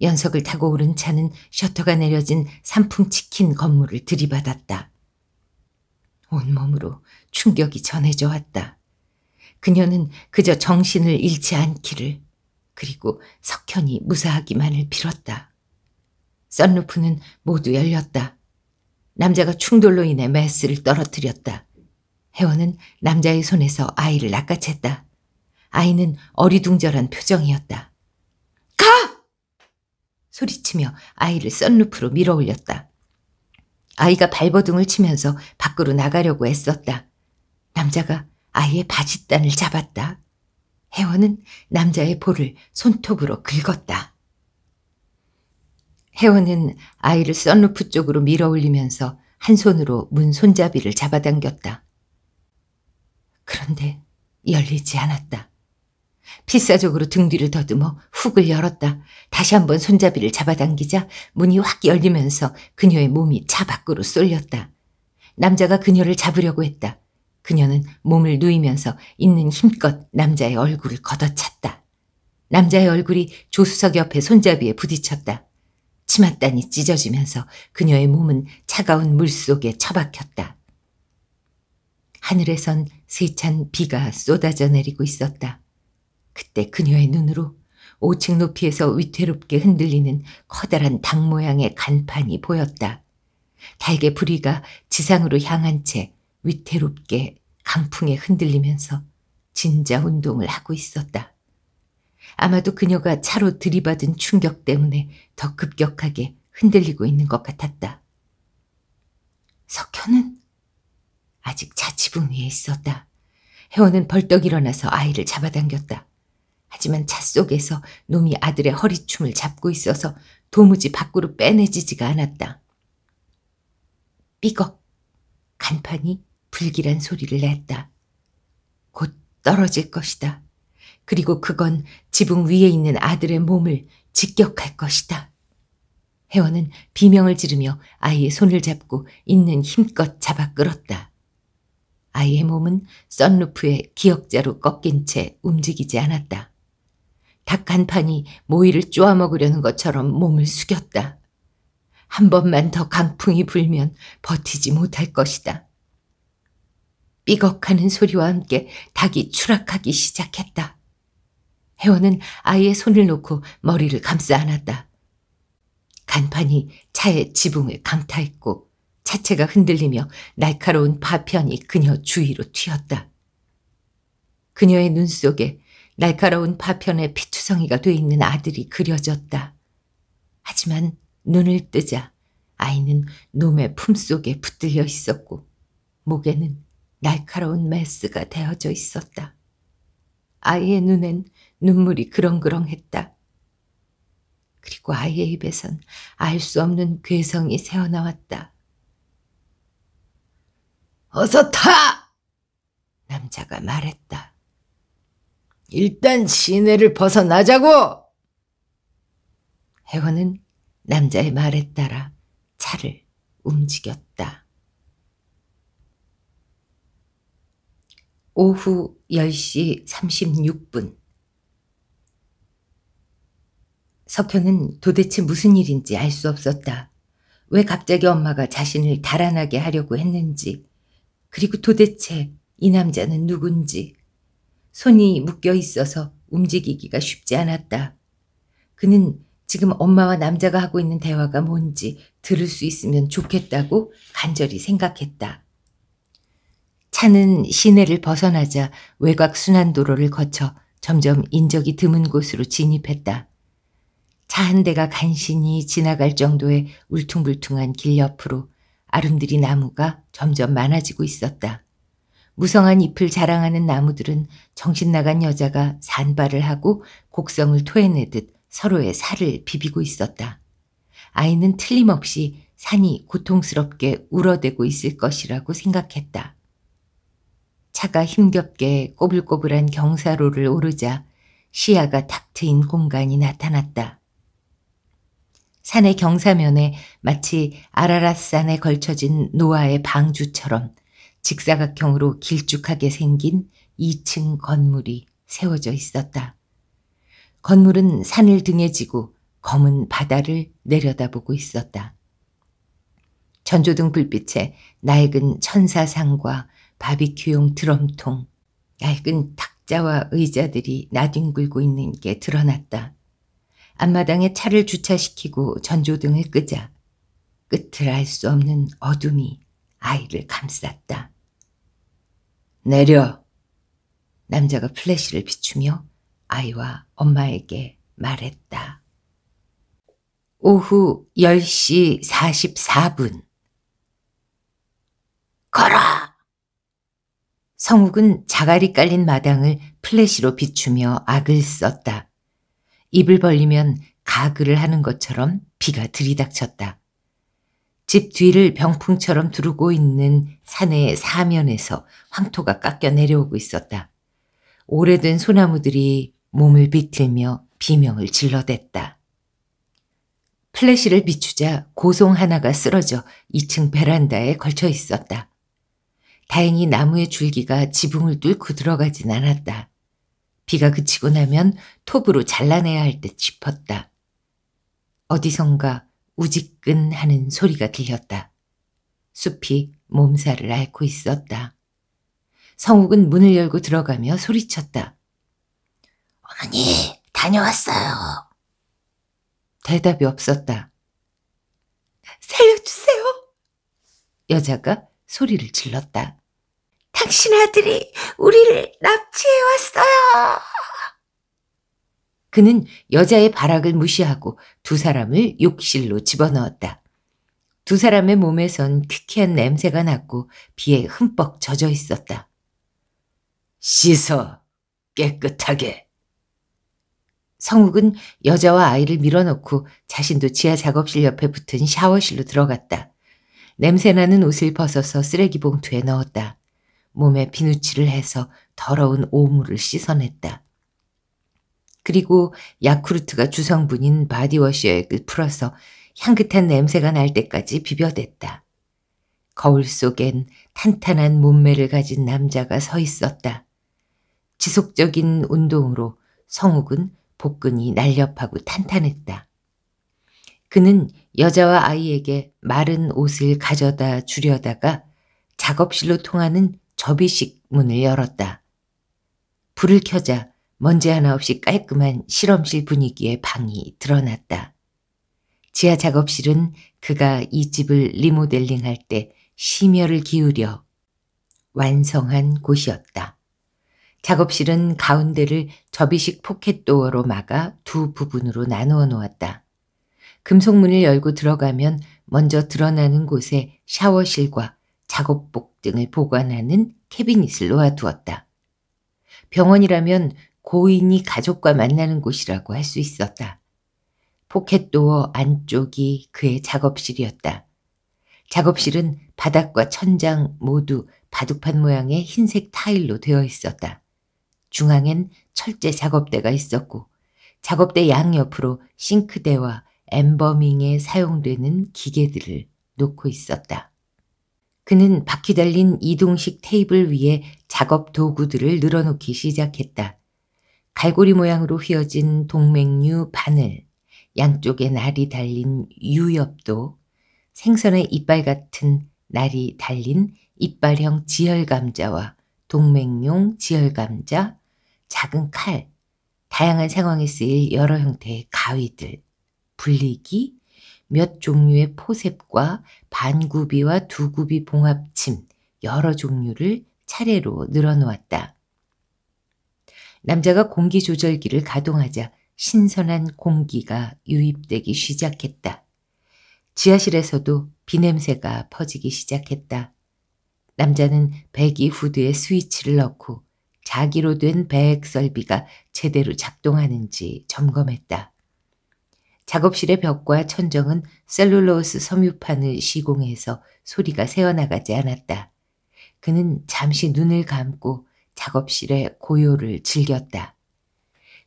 연석을 타고 오른 차는 셔터가 내려진 산풍치킨 건물을 들이받았다. 온몸으로 충격이 전해져 왔다. 그녀는 그저 정신을 잃지 않기를 그리고 석현이 무사하기만을 빌었다. 썬루프는 모두 열렸다. 남자가 충돌로 인해 매스를 떨어뜨렸다. 혜원은 남자의 손에서 아이를 낚아챘다. 아이는 어리둥절한 표정이었다. 가! 소리치며 아이를 썬루프로 밀어올렸다. 아이가 발버둥을 치면서 밖으로 나가려고 애썼다. 남자가 아이의 바짓단을 잡았다. 혜원은 남자의 볼을 손톱으로 긁었다. 혜원은 아이를 썬루프 쪽으로 밀어올리면서 한 손으로 문 손잡이를 잡아당겼다. 그런데 열리지 않았다. 필사적으로 등 뒤를 더듬어 훅을 열었다. 다시 한번 손잡이를 잡아당기자 문이 확 열리면서 그녀의 몸이 차 밖으로 쏠렸다. 남자가 그녀를 잡으려고 했다. 그녀는 몸을 누이면서 있는 힘껏 남자의 얼굴을 걷어찼다. 남자의 얼굴이 조수석 옆에 손잡이에 부딪혔다. 치맛단이 찢어지면서 그녀의 몸은 차가운 물 속에 처박혔다. 하늘에선 세찬 비가 쏟아져 내리고 있었다. 그때 그녀의 눈으로 5층 높이에서 위태롭게 흔들리는 커다란 닭 모양의 간판이 보였다. 달개 부리가 지상으로 향한 채 위태롭게 강풍에 흔들리면서 진자 운동을 하고 있었다. 아마도 그녀가 차로 들이받은 충격 때문에 더 급격하게 흔들리고 있는 것 같았다. 석현은 아직 자취붕 위에 있었다. 혜원은 벌떡 일어나서 아이를 잡아당겼다. 하지만 차 속에서 놈이 아들의 허리춤을 잡고 있어서 도무지 밖으로 빼내지지가 않았다. 삐걱 간판이 불길한 소리를 냈다. 곧 떨어질 것이다. 그리고 그건 지붕 위에 있는 아들의 몸을 직격할 것이다. 혜원은 비명을 지르며 아이의 손을 잡고 있는 힘껏 잡아 끌었다. 아이의 몸은 썬루프의 기억자로 꺾인 채 움직이지 않았다. 닭한 판이 모이를 쪼아먹으려는 것처럼 몸을 숙였다. 한 번만 더 강풍이 불면 버티지 못할 것이다. 삐걱하는 소리와 함께 닭이 추락하기 시작했다. 혜원은 아이의 손을 놓고 머리를 감싸 안았다. 간판이 차의 지붕을 강타했고 자체가 흔들리며 날카로운 파편이 그녀 주위로 튀었다. 그녀의 눈 속에 날카로운 파편의 피투성이가 돼 있는 아들이 그려졌다. 하지만 눈을 뜨자 아이는 놈의 품속에 붙들려 있었고 목에는 날카로운 메스가 되어져 있었다. 아이의 눈엔 눈물이 그렁그렁했다. 그리고 아이의 입에선 알 수 없는 괴성이 새어나왔다. 어서 타! 남자가 말했다. 일단 시내를 벗어나자고! 혜원은 남자의 말에 따라 차를 움직였다. 오후 10시 36분. 석현은 도대체 무슨 일인지 알 수 없었다. 왜 갑자기 엄마가 자신을 달아나게 하려고 했는지, 그리고 도대체 이 남자는 누군지. 손이 묶여 있어서 움직이기가 쉽지 않았다. 그는 지금 엄마와 남자가 하고 있는 대화가 뭔지 들을 수 있으면 좋겠다고 간절히 생각했다. 차는 시내를 벗어나자 외곽 순환도로를 거쳐 점점 인적이 드문 곳으로 진입했다. 차 한 대가 간신히 지나갈 정도의 울퉁불퉁한 길 옆으로 아름드리 나무가 점점 많아지고 있었다. 무성한 잎을 자랑하는 나무들은 정신나간 여자가 산발을 하고 곡성을 토해내듯 서로의 살을 비비고 있었다. 아이는 틀림없이 산이 고통스럽게 울어대고 있을 것이라고 생각했다. 차가 힘겹게 꼬불꼬불한 경사로를 오르자 시야가 탁 트인 공간이 나타났다. 산의 경사면에 마치 아라랏산에 걸쳐진 노아의 방주처럼 직사각형으로 길쭉하게 생긴 2층 건물이 세워져 있었다. 건물은 산을 등에 지고 검은 바다를 내려다보고 있었다. 전조등 불빛에 낡은 천사상과 바비큐용 드럼통, 낡은 탁자와 의자들이 나뒹굴고 있는 게 드러났다. 앞마당에 차를 주차시키고 전조등을 끄자 끝을 알 수 없는 어둠이 아이를 감쌌다. 내려! 남자가 플래시를 비추며 아이와 엄마에게 말했다. 오후 10시 44분. 걸어! 성욱은 자갈이 깔린 마당을 플래시로 비추며 악을 썼다. 입을 벌리면 가글을 하는 것처럼 비가 들이닥쳤다. 집 뒤를 병풍처럼 두르고 있는 산의 사면에서 황토가 깎여 내려오고 있었다. 오래된 소나무들이 몸을 비틀며 비명을 질러댔다. 플래시를 비추자 고송 하나가 쓰러져 2층 베란다에 걸쳐 있었다. 다행히 나무의 줄기가 지붕을 뚫고 들어가진 않았다. 비가 그치고 나면 톱으로 잘라내야 할 듯 싶었다. 어디선가 우직근 하는 소리가 들렸다. 숲이 몸살을 앓고 있었다. 성욱은 문을 열고 들어가며 소리쳤다. 어머니, 다녀왔어요. 대답이 없었다. 살려주세요. 여자가 소리를 질렀다. 당신 아들이 우리를 납치해왔어요. 그는 여자의 발악을 무시하고 두 사람을 욕실로 집어넣었다. 두 사람의 몸에선 퀴퀴한 냄새가 났고 비에 흠뻑 젖어 있었다. 씻어 깨끗하게. 성욱은 여자와 아이를 밀어넣고 자신도 지하 작업실 옆에 붙은 샤워실로 들어갔다. 냄새나는 옷을 벗어서 쓰레기 봉투에 넣었다. 몸에 비누칠을 해서 더러운 오물을 씻어냈다. 그리고 야쿠르트가 주성분인 바디워시액을 풀어서 향긋한 냄새가 날 때까지 비벼댔다. 거울 속엔 탄탄한 몸매를 가진 남자가 서 있었다. 지속적인 운동으로 성욱은 복근이 날렵하고 탄탄했다. 그는 여자와 아이에게 마른 옷을 가져다 주려다가 작업실로 통하는 접이식 문을 열었다. 불을 켜자 먼지 하나 없이 깔끔한 실험실 분위기의 방이 드러났다. 지하 작업실은 그가 이 집을 리모델링할 때 심혈을 기울여 완성한 곳이었다. 작업실은 가운데를 접이식 포켓도어로 막아 두 부분으로 나누어 놓았다. 금속문을 열고 들어가면 먼저 드러나는 곳에 샤워실과 작업복 등을 보관하는 캐비닛을 놓아두었다. 병원이라면 고인이 가족과 만나는 곳이라고 할 수 있었다. 포켓도어 안쪽이 그의 작업실이었다. 작업실은 바닥과 천장 모두 바둑판 모양의 흰색 타일로 되어 있었다. 중앙엔 철제 작업대가 있었고 작업대 양옆으로 싱크대와 엠버밍에 사용되는 기계들을 놓고 있었다. 그는 바퀴 달린 이동식 테이블 위에 작업 도구들을 늘어놓기 시작했다. 갈고리 모양으로 휘어진 동맥류 바늘, 양쪽에 날이 달린 유엽도, 생선의 이빨 같은 날이 달린 이빨형 지혈감자와 동맥용 지혈감자, 작은 칼, 다양한 상황에 쓰일 여러 형태의 가위들, 분리기, 몇 종류의 포셉과 반구비와 두구비 봉합침 여러 종류를 차례로 늘어놓았다. 남자가 공기 조절기를 가동하자 신선한 공기가 유입되기 시작했다. 지하실에서도 비냄새가 퍼지기 시작했다. 남자는 배기 후드에 스위치를 넣고 자기로 된 배액 설비가 제대로 작동하는지 점검했다. 작업실의 벽과 천정은 셀룰로스 섬유판을 시공해서 소리가 새어나가지 않았다. 그는 잠시 눈을 감고 작업실의 고요를 즐겼다.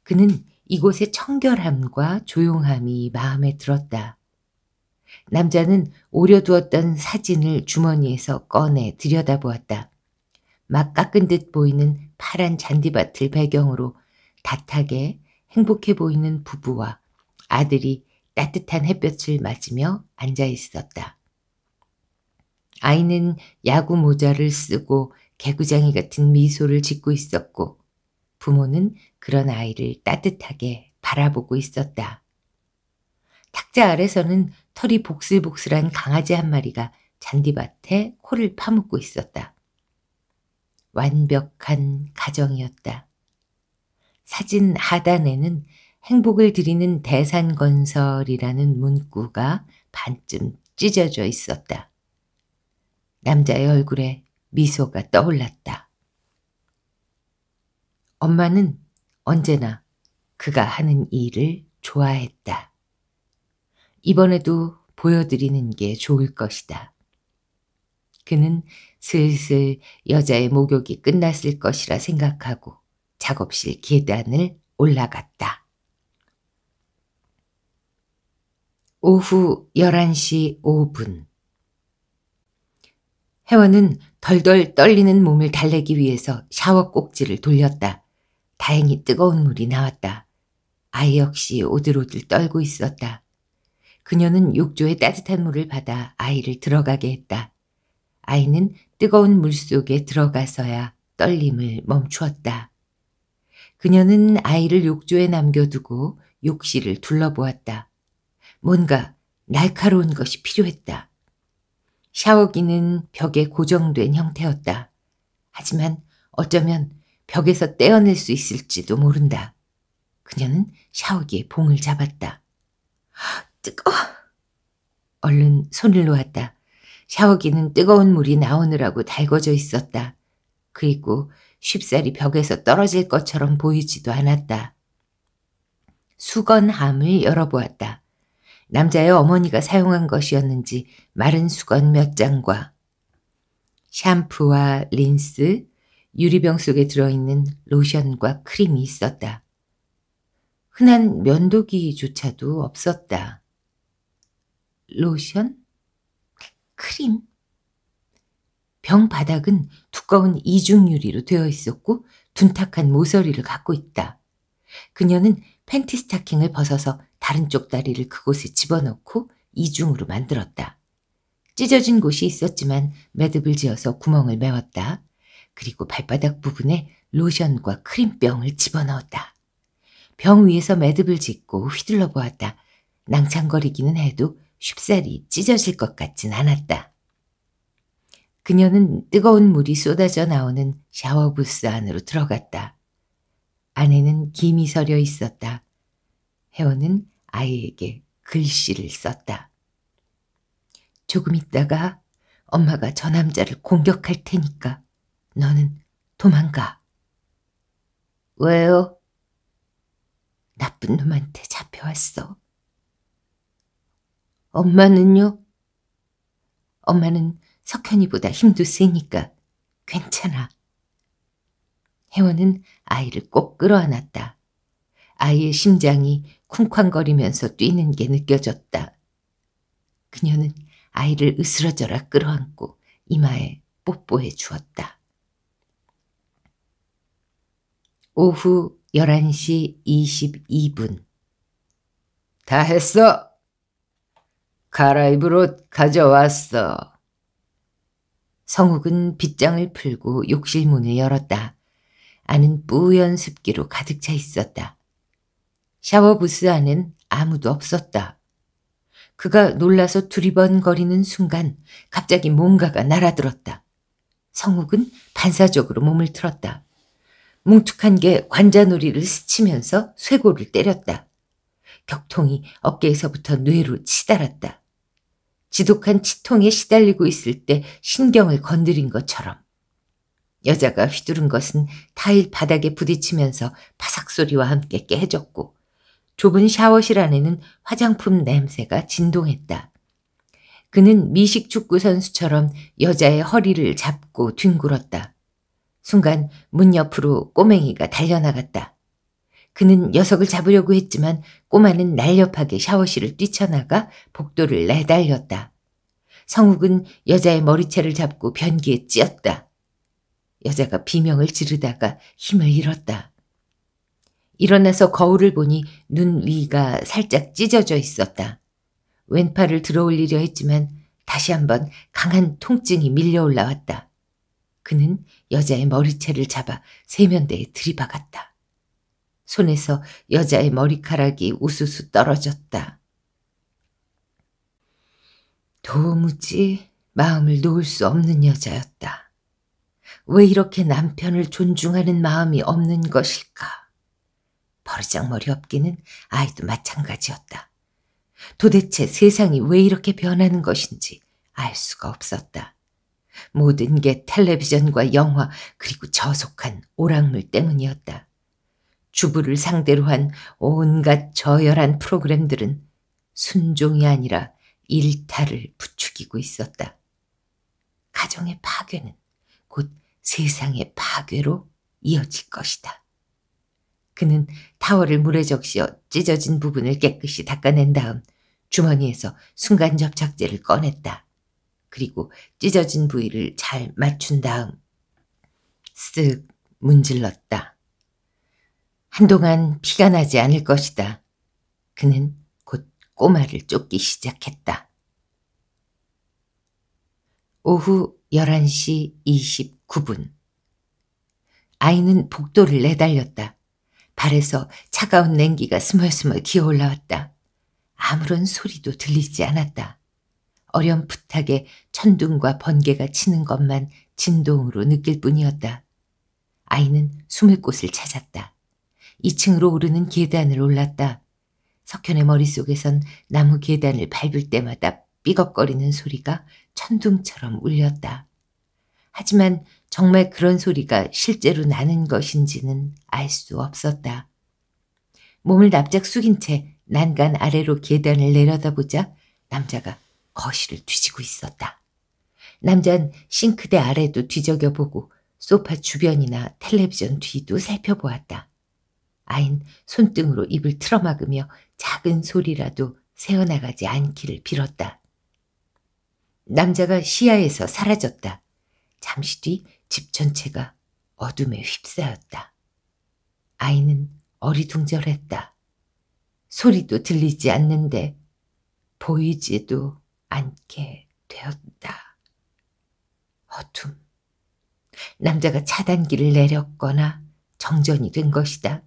그는 이곳의 청결함과 조용함이 마음에 들었다. 남자는 오려두었던 사진을 주머니에서 꺼내 들여다보았다. 막 깎은 듯 보이는 파란 잔디밭을 배경으로 다하게 행복해 보이는 부부와 아들이 따뜻한 햇볕을 맞으며 앉아 있었다. 아이는 야구 모자를 쓰고 개구장이 같은 미소를 짓고 있었고 부모는 그런 아이를 따뜻하게 바라보고 있었다. 탁자 아래서는 털이 복슬복슬한 강아지 한 마리가 잔디밭에 코를 파묻고 있었다. 완벽한 가정이었다. 사진 하단에는 행복을 드리는 대산건설이라는 문구가 반쯤 찢어져 있었다. 남자의 얼굴에 미소가 떠올랐다. 엄마는 언제나 그가 하는 일을 좋아했다. 이번에도 보여드리는 게 좋을 것이다. 그는 슬슬 여자의 목욕이 끝났을 것이라 생각하고 작업실 계단을 올라갔다. 오후 11시 5분 혜원은 덜덜 떨리는 몸을 달래기 위해서 샤워 꼭지를 돌렸다. 다행히 뜨거운 물이 나왔다. 아이 역시 오들오들 떨고 있었다. 그녀는 욕조에 따뜻한 물을 받아 아이를 들어가게 했다. 아이는 뜨거운 물 속에 들어가서야 떨림을 멈추었다. 그녀는 아이를 욕조에 남겨두고 욕실을 둘러보았다. 뭔가 날카로운 것이 필요했다. 샤워기는 벽에 고정된 형태였다. 하지만 어쩌면 벽에서 떼어낼 수 있을지도 모른다. 그녀는 샤워기에 봉을 잡았다. 뜨거워! 얼른 손을 놓았다. 샤워기는 뜨거운 물이 나오느라고 달궈져 있었다. 그리고 쉽사리 벽에서 떨어질 것처럼 보이지도 않았다. 수건함을 열어보았다. 남자의 어머니가 사용한 것이었는지 마른 수건 몇 장과 샴푸와 린스, 유리병 속에 들어있는 로션과 크림이 있었다. 흔한 면도기조차도 없었다. 로션? 크림? 병 바닥은 두꺼운 이중유리로 되어 있었고 둔탁한 모서리를 갖고 있다. 그녀는 팬티 스타킹을 벗어서 다른 쪽 다리를 그곳에 집어넣고 이중으로 만들었다. 찢어진 곳이 있었지만 매듭을 지어서 구멍을 메웠다. 그리고 발바닥 부분에 로션과 크림병을 집어넣었다. 병 위에서 매듭을 짓고 휘둘러 보았다. 낭창거리기는 해도 쉽사리 찢어질 것 같진 않았다. 그녀는 뜨거운 물이 쏟아져 나오는 샤워부스 안으로 들어갔다. 안에는 김이 서려 있었다. 혜원은 아이에게 글씨를 썼다. 조금 있다가 엄마가 저 남자를 공격할 테니까 너는 도망가. 왜요? 나쁜 놈한테 잡혀왔어. 엄마는요? 엄마는 석현이보다 힘도 세니까 괜찮아. 혜원은 아이를 꼭 끌어안았다. 아이의 심장이 쿵쾅거리면서 뛰는 게 느껴졌다. 그녀는 아이를 으스러져라 끌어안고 이마에 뽀뽀해 주었다. 오후 11시 22분. 다 했어! 갈아입을 옷 가져왔어. 성욱은 빗장을 풀고 욕실 문을 열었다. 안은 뿌연 습기로 가득 차 있었다. 샤워 부스 안엔 아무도 없었다. 그가 놀라서 두리번거리는 순간 갑자기 뭔가가 날아들었다. 성욱은 반사적으로 몸을 틀었다. 뭉툭한 게 관자놀이를 스치면서 쇄골을 때렸다. 격통이 어깨에서부터 뇌로 치달았다. 지독한 치통에 시달리고 있을 때 신경을 건드린 것처럼. 여자가 휘두른 것은 타일 바닥에 부딪히면서 파삭 소리와 함께 깨졌고 좁은 샤워실 안에는 화장품 냄새가 진동했다. 그는 미식 축구 선수처럼 여자의 허리를 잡고 뒹굴었다. 순간 문 옆으로 꼬맹이가 달려나갔다. 그는 녀석을 잡으려고 했지만 꼬마는 날렵하게 샤워실을 뛰쳐나가 복도를 내달렸다. 성욱은 여자의 머리채를 잡고 변기에 찧었다. 여자가 비명을 지르다가 힘을 잃었다. 일어나서 거울을 보니 눈 위가 살짝 찢어져 있었다. 왼팔을 들어올리려 했지만 다시 한번 강한 통증이 밀려 올라왔다. 그는 여자의 머리채를 잡아 세면대에 들이박았다. 손에서 여자의 머리카락이 우수수 떨어졌다. 도무지 마음을 놓을 수 없는 여자였다. 왜 이렇게 남편을 존중하는 마음이 없는 것일까? 버르장머리 없기는 아이도 마찬가지였다. 도대체 세상이 왜 이렇게 변하는 것인지 알 수가 없었다. 모든 게 텔레비전과 영화 그리고 저속한 오락물 때문이었다. 주부를 상대로 한 온갖 저열한 프로그램들은 순종이 아니라 일탈을 부추기고 있었다. 가정의 파괴는 곧 세상의 파괴로 이어질 것이다. 그는 타월을 물에 적시어 찢어진 부분을 깨끗이 닦아낸 다음 주머니에서 순간 접착제를 꺼냈다. 그리고 찢어진 부위를 잘 맞춘 다음 쓱 문질렀다. 한동안 피가 나지 않을 것이다. 그는 곧 꼬마를 쫓기 시작했다. 오후 11시 29분. 아이는 복도를 내달렸다. 발에서 차가운 냉기가 스멀스멀 기어 올라왔다. 아무런 소리도 들리지 않았다. 어렴풋하게 천둥과 번개가 치는 것만 진동으로 느낄 뿐이었다. 아이는 숨을 곳을 찾았다. 2층으로 오르는 계단을 올랐다. 석현의 머릿속에선 나무 계단을 밟을 때마다 삐걱거리는 소리가 천둥처럼 울렸다. 하지만 정말 그런 소리가 실제로 나는 것인지는 알 수 없었다. 몸을 납작 숙인 채 난간 아래로 계단을 내려다보자 남자가 거실을 뒤지고 있었다. 남자는 싱크대 아래도 뒤적여보고 소파 주변이나 텔레비전 뒤도 살펴보았다. 아인 손등으로 입을 틀어막으며 작은 소리라도 새어나가지 않기를 빌었다. 남자가 시야에서 사라졌다. 잠시 뒤 집 전체가 어둠에 휩싸였다. 아이는 어리둥절했다. 소리도 들리지 않는데 보이지도 않게 되었다. 어둠. 남자가 차단기를 내렸거나 정전이 된 것이다.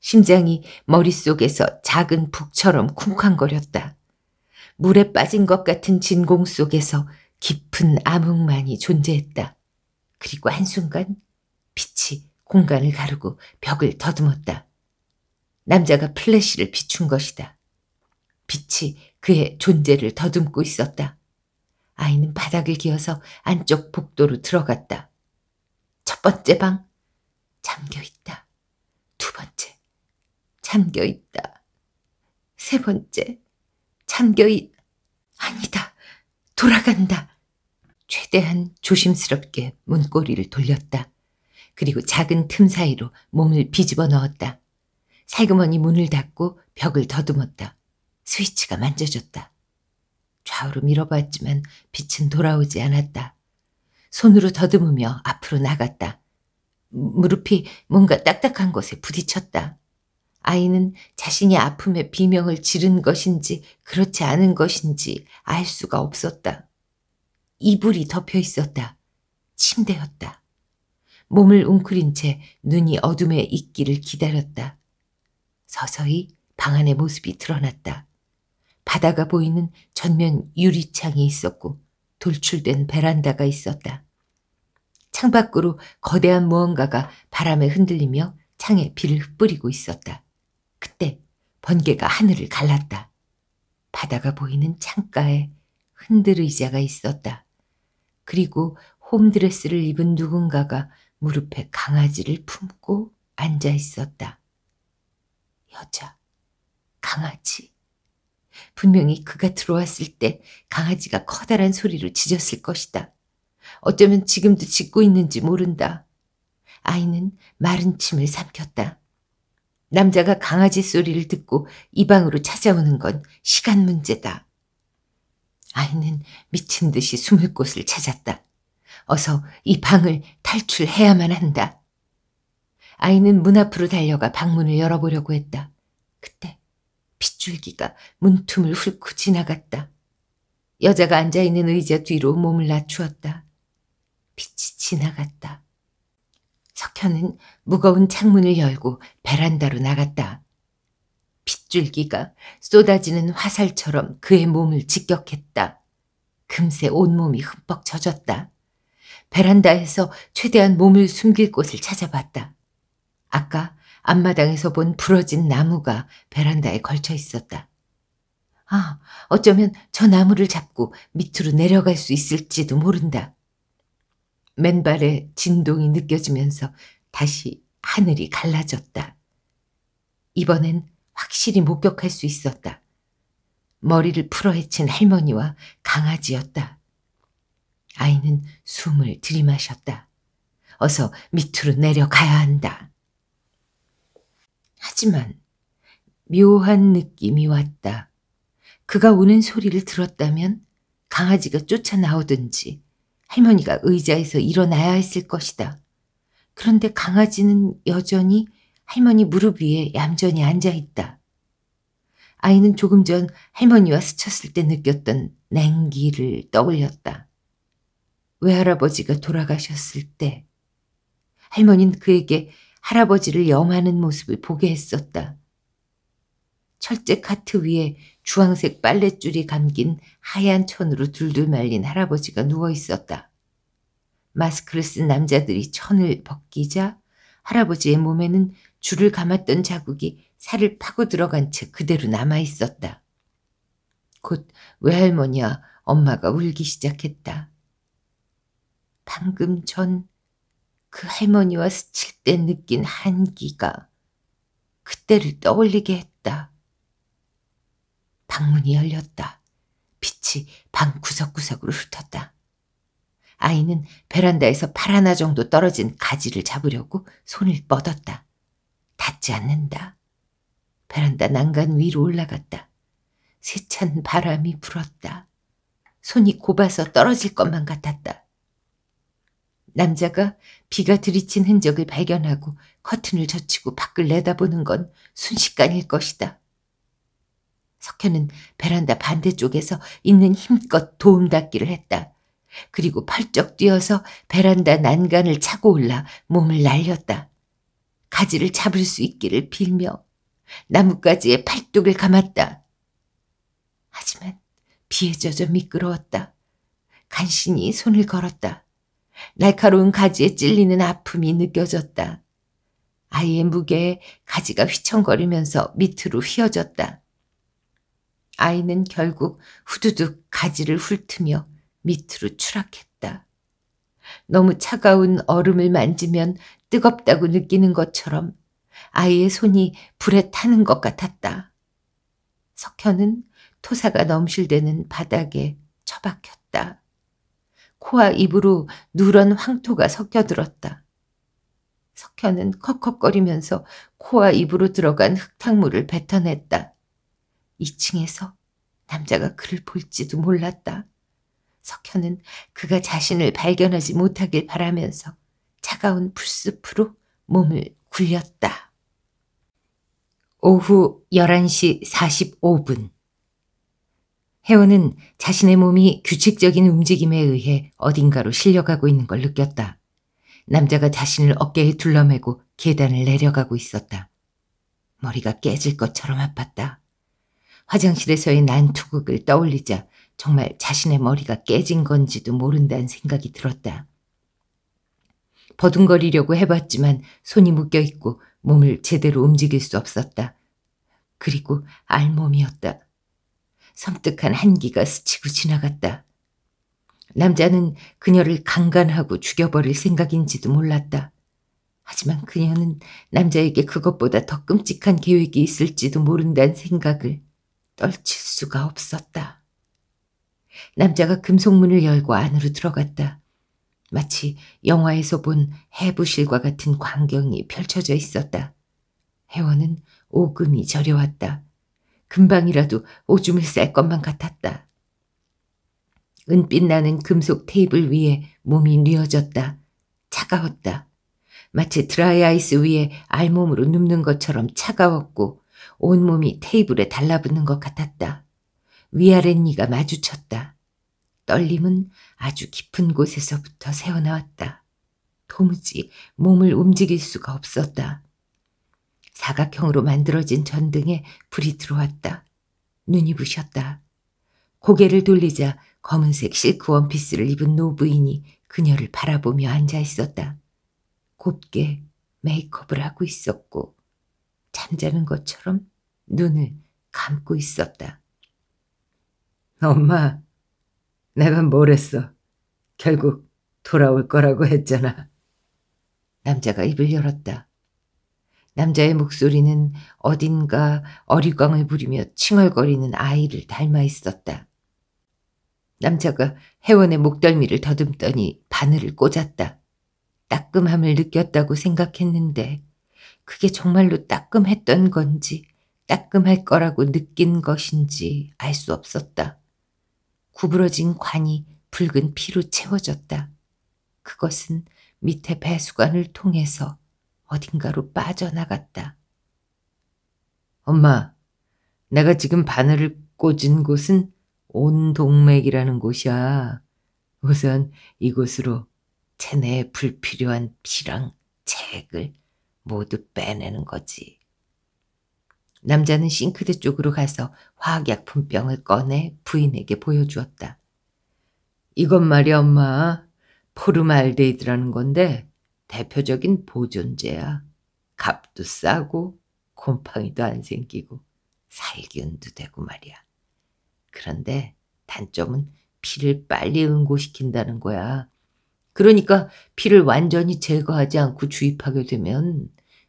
심장이 머릿속에서 작은 북처럼 쿵쾅거렸다. 물에 빠진 것 같은 진공 속에서 깊은 암흑만이 존재했다. 그리고 한순간 빛이 공간을 가르고 벽을 더듬었다. 남자가 플래시를 비춘 것이다. 빛이 그의 존재를 더듬고 있었다. 아이는 바닥을 기어서 안쪽 복도로 들어갔다. 첫 번째 방, 잠겨 있다. 두 번째, 잠겨 있다. 세 번째, 잠겨 있, 아니다. 돌아간다. 최대한 조심스럽게 문고리를 돌렸다. 그리고 작은 틈 사이로 몸을 비집어 넣었다. 살그머니 문을 닫고 벽을 더듬었다. 스위치가 만져졌다. 좌우로 밀어봤지만 빛은 돌아오지 않았다. 손으로 더듬으며 앞으로 나갔다. 무릎이 뭔가 딱딱한 곳에 부딪혔다. 아이는 자신이 아픔에 비명을 지른 것인지 그렇지 않은 것인지 알 수가 없었다. 이불이 덮여 있었다. 침대였다. 몸을 웅크린 채 눈이 어둠에 있기를 기다렸다. 서서히 방 안의 모습이 드러났다. 바다가 보이는 전면 유리창이 있었고 돌출된 베란다가 있었다. 창밖으로 거대한 무언가가 바람에 흔들리며 창에 비를 흩 뿌리고 있었다. 그때 번개가 하늘을 갈랐다. 바다가 보이는 창가에 흔들 의자가 있었다. 그리고 홈드레스를 입은 누군가가 무릎에 강아지를 품고 앉아 있었다. 여자, 강아지. 분명히 그가 들어왔을 때 강아지가 커다란 소리로 짖었을 것이다. 어쩌면 지금도 짖고 있는지 모른다. 아이는 마른 침을 삼켰다. 남자가 강아지 소리를 듣고 이 방으로 찾아오는 건 시간 문제다. 아이는 미친 듯이 숨을 곳을 찾았다. 어서 이 방을 탈출해야만 한다. 아이는 문 앞으로 달려가 방문을 열어보려고 했다. 그때 빗줄기가 문틈을 훑고 지나갔다. 여자가 앉아있는 의자 뒤로 몸을 낮추었다. 빛이 지나갔다. 석현은 무거운 창문을 열고 베란다로 나갔다. 핏줄기가 쏟아지는 화살처럼 그의 몸을 직격했다. 금세 온몸이 흠뻑 젖었다. 베란다에서 최대한 몸을 숨길 곳을 찾아봤다. 아까 앞마당에서 본 부러진 나무가 베란다에 걸쳐 있었다. 아, 어쩌면 저 나무를 잡고 밑으로 내려갈 수 있을지도 모른다. 맨발의 진동이 느껴지면서 다시 하늘이 갈라졌다. 이번엔 확실히 목격할 수 있었다. 머리를 풀어헤친 할머니와 강아지였다. 아이는 숨을 들이마셨다. 어서 밑으로 내려가야 한다. 하지만 묘한 느낌이 왔다. 그가 우는 소리를 들었다면 강아지가 쫓아 나오든지 할머니가 의자에서 일어나야 했을 것이다. 그런데 강아지는 여전히 할머니 무릎 위에 얌전히 앉아 있다. 아이는 조금 전 할머니와 스쳤을 때 느꼈던 냉기를 떠올렸다. 외할아버지가 돌아가셨을 때 할머니는 그에게 할아버지를 염하는 모습을 보게 했었다. 철제 카트 위에 주황색 빨랫줄이 감긴 하얀 천으로 둘둘 말린 할아버지가 누워 있었다. 마스크를 쓴 남자들이 천을 벗기자 할아버지의 몸에는 줄을 감았던 자국이 살을 파고 들어간 채 그대로 남아 있었다. 곧 외할머니와 엄마가 울기 시작했다. 방금 전 그 할머니와 스칠 때 느낀 한기가 그때를 떠올리게 했다. 방문이 열렸다. 빛이 방 구석구석으로 흩었다 아이는 베란다에서 팔 하나 정도 떨어진 가지를 잡으려고 손을 뻗었다. 닿지 않는다. 베란다 난간 위로 올라갔다. 세찬 바람이 불었다. 손이 곱아서 떨어질 것만 같았다. 남자가 비가 들이친 흔적을 발견하고 커튼을 젖히고 밖을 내다보는 건 순식간일 것이다. 석현은 베란다 반대쪽에서 있는 힘껏 도움닫기를 했다. 그리고 펄쩍 뛰어서 베란다 난간을 차고 올라 몸을 날렸다. 가지를 잡을 수 있기를 빌며 나뭇가지에 팔뚝을 감았다. 하지만 비에 젖어 미끄러웠다. 간신히 손을 걸었다. 날카로운 가지에 찔리는 아픔이 느껴졌다. 아이의 무게에 가지가 휘청거리면서 밑으로 휘어졌다. 아이는 결국 후두둑 가지를 훑으며 밑으로 추락했다. 너무 차가운 얼음을 만지면 뜨겁다고 느끼는 것처럼 아이의 손이 불에 타는 것 같았다. 석현은 토사가 넘실대는 바닥에 처박혔다. 코와 입으로 누런 황토가 섞여들었다. 석현은 컥컥거리면서 코와 입으로 들어간 흙탕물을 뱉어냈다. 2층에서 남자가 그를 볼지도 몰랐다. 석현은 그가 자신을 발견하지 못하길 바라면서 차가운 불숲으로 몸을 굴렸다. 오후 11시 45분 혜원은 자신의 몸이 규칙적인 움직임에 의해 어딘가로 실려가고 있는 걸 느꼈다. 남자가 자신을 어깨에 둘러매고 계단을 내려가고 있었다. 머리가 깨질 것처럼 아팠다. 화장실에서의 난투극을 떠올리자 정말 자신의 머리가 깨진 건지도 모른다는 생각이 들었다. 버둥거리려고 해봤지만 손이 묶여있고 몸을 제대로 움직일 수 없었다. 그리고 알몸이었다. 섬뜩한 한기가 스치고 지나갔다. 남자는 그녀를 강간하고 죽여버릴 생각인지도 몰랐다. 하지만 그녀는 남자에게 그것보다 더 끔찍한 계획이 있을지도 모른다는 생각을 떨칠 수가 없었다. 남자가 금속문을 열고 안으로 들어갔다. 마치 영화에서 본 해부실과 같은 광경이 펼쳐져 있었다. 회원은 오금이 저려왔다. 금방이라도 오줌을 쌀 것만 같았다. 은빛 나는 금속 테이블 위에 몸이 뉘어졌다. 차가웠다. 마치 드라이아이스 위에 알몸으로 눕는 것처럼 차가웠고 온몸이 테이블에 달라붙는 것 같았다. 위아랫니가 마주쳤다. 떨림은 아주 깊은 곳에서부터 새어나왔다. 도무지 몸을 움직일 수가 없었다. 사각형으로 만들어진 전등에 불이 들어왔다. 눈이 부셨다. 고개를 돌리자 검은색 실크 원피스를 입은 노부인이 그녀를 바라보며 앉아 있었다. 곱게 메이크업을 하고 있었고 잠자는 것처럼 눈을 감고 있었다. 엄마, 내가 뭘 했어? 결국 돌아올 거라고 했잖아. 남자가 입을 열었다. 남자의 목소리는 어딘가 어리광을 부리며 칭얼거리는 아이를 닮아 있었다. 남자가 회원의 목덜미를 더듬더니 바늘을 꽂았다. 따끔함을 느꼈다고 생각했는데 그게 정말로 따끔했던 건지 따끔할 거라고 느낀 것인지 알 수 없었다. 구부러진 관이 붉은 피로 채워졌다. 그것은 밑에 배수관을 통해서 어딘가로 빠져나갔다. 엄마, 내가 지금 바늘을 꽂은 곳은 온 동맥이라는 곳이야. 우선 이곳으로 체내에 불필요한 피랑 책을 모두 빼내는 거지. 남자는 싱크대 쪽으로 가서 화학약품병을 꺼내 부인에게 보여주었다. 이건 말이야 엄마. 포르말데이드라는 건데 대표적인 보존제야. 값도 싸고 곰팡이도 안 생기고 살균도 되고 말이야. 그런데 단점은 피를 빨리 응고시킨다는 거야. 그러니까 피를 완전히 제거하지 않고 주입하게 되면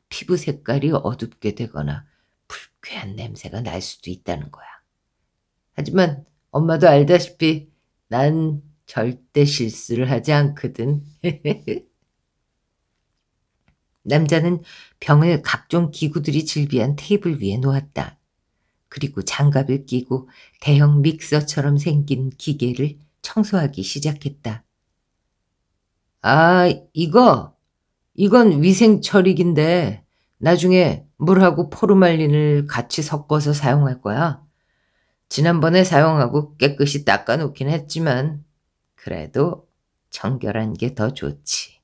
피부 색깔이 어둡게 되거나 불쾌한 냄새가 날 수도 있다는 거야. 하지만 엄마도 알다시피 난 절대 실수를 하지 않거든. 남자는 병을 각종 기구들이 질비한 테이블 위에 놓았다. 그리고 장갑을 끼고 대형 믹서처럼 생긴 기계를 청소하기 시작했다. 아, 이거 이건 위생 처리기인데 나중에 물하고 포르말린을 같이 섞어서 사용할 거야. 지난번에 사용하고 깨끗이 닦아놓긴 했지만 그래도 정결한 게 더 좋지.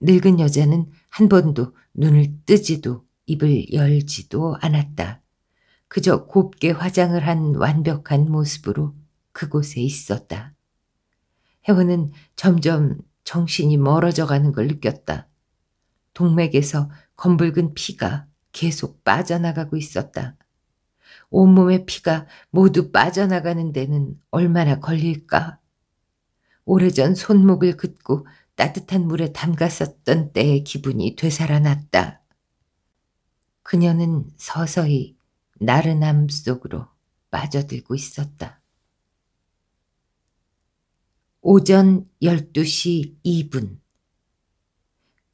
늙은 여자는 한 번도 눈을 뜨지도 입을 열지도 않았다. 그저 곱게 화장을 한 완벽한 모습으로 그곳에 있었다. 혜원은 점점 정신이 멀어져 가는 걸 느꼈다. 동맥에서 검붉은 피가 계속 빠져나가고 있었다. 온몸의 피가 모두 빠져나가는 데는 얼마나 걸릴까? 오래전 손목을 긋고 따뜻한 물에 담갔었던 때의 기분이 되살아났다. 그녀는 서서히 나른함 속으로 빠져들고 있었다. 오전 12시 2분.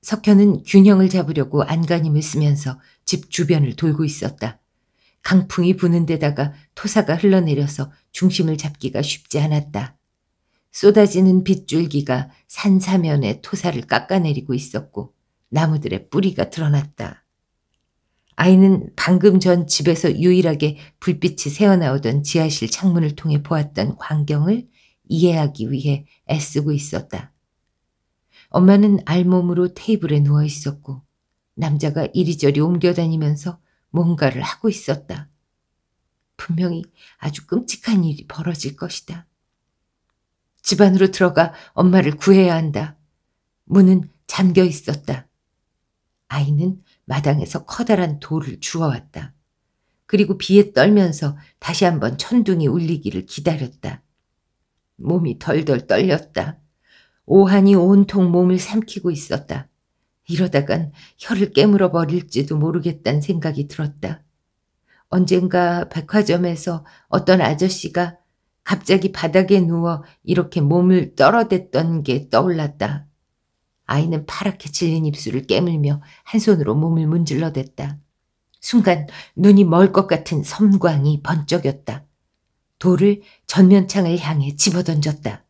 석현은 균형을 잡으려고 안간힘을 쓰면서 집 주변을 돌고 있었다. 강풍이 부는 데다가 토사가 흘러내려서 중심을 잡기가 쉽지 않았다. 쏟아지는 빗줄기가 산 사면에 토사를 깎아내리고 있었고 나무들의 뿌리가 드러났다. 아이는 방금 전 집에서 유일하게 불빛이 새어나오던 지하실 창문을 통해 보았던 광경을 이해하기 위해 애쓰고 있었다. 엄마는 알몸으로 테이블에 누워 있었고 남자가 이리저리 옮겨다니면서 뭔가를 하고 있었다. 분명히 아주 끔찍한 일이 벌어질 것이다. 집 안으로 들어가 엄마를 구해야 한다. 문은 잠겨 있었다. 아이는 마당에서 커다란 돌을 주워왔다. 그리고 비에 떨면서 다시 한번 천둥이 울리기를 기다렸다. 몸이 덜덜 떨렸다. 오한이 온통 몸을 삼키고 있었다. 이러다간 혀를 깨물어 버릴지도 모르겠단 생각이 들었다. 언젠가 백화점에서 어떤 아저씨가 갑자기 바닥에 누워 이렇게 몸을 떨어댔던 게 떠올랐다. 아이는 파랗게 질린 입술을 깨물며 한 손으로 몸을 문질러댔다. 순간 눈이 멀 것 같은 섬광이 번쩍였다. 돌을 전면창을 향해 집어던졌다.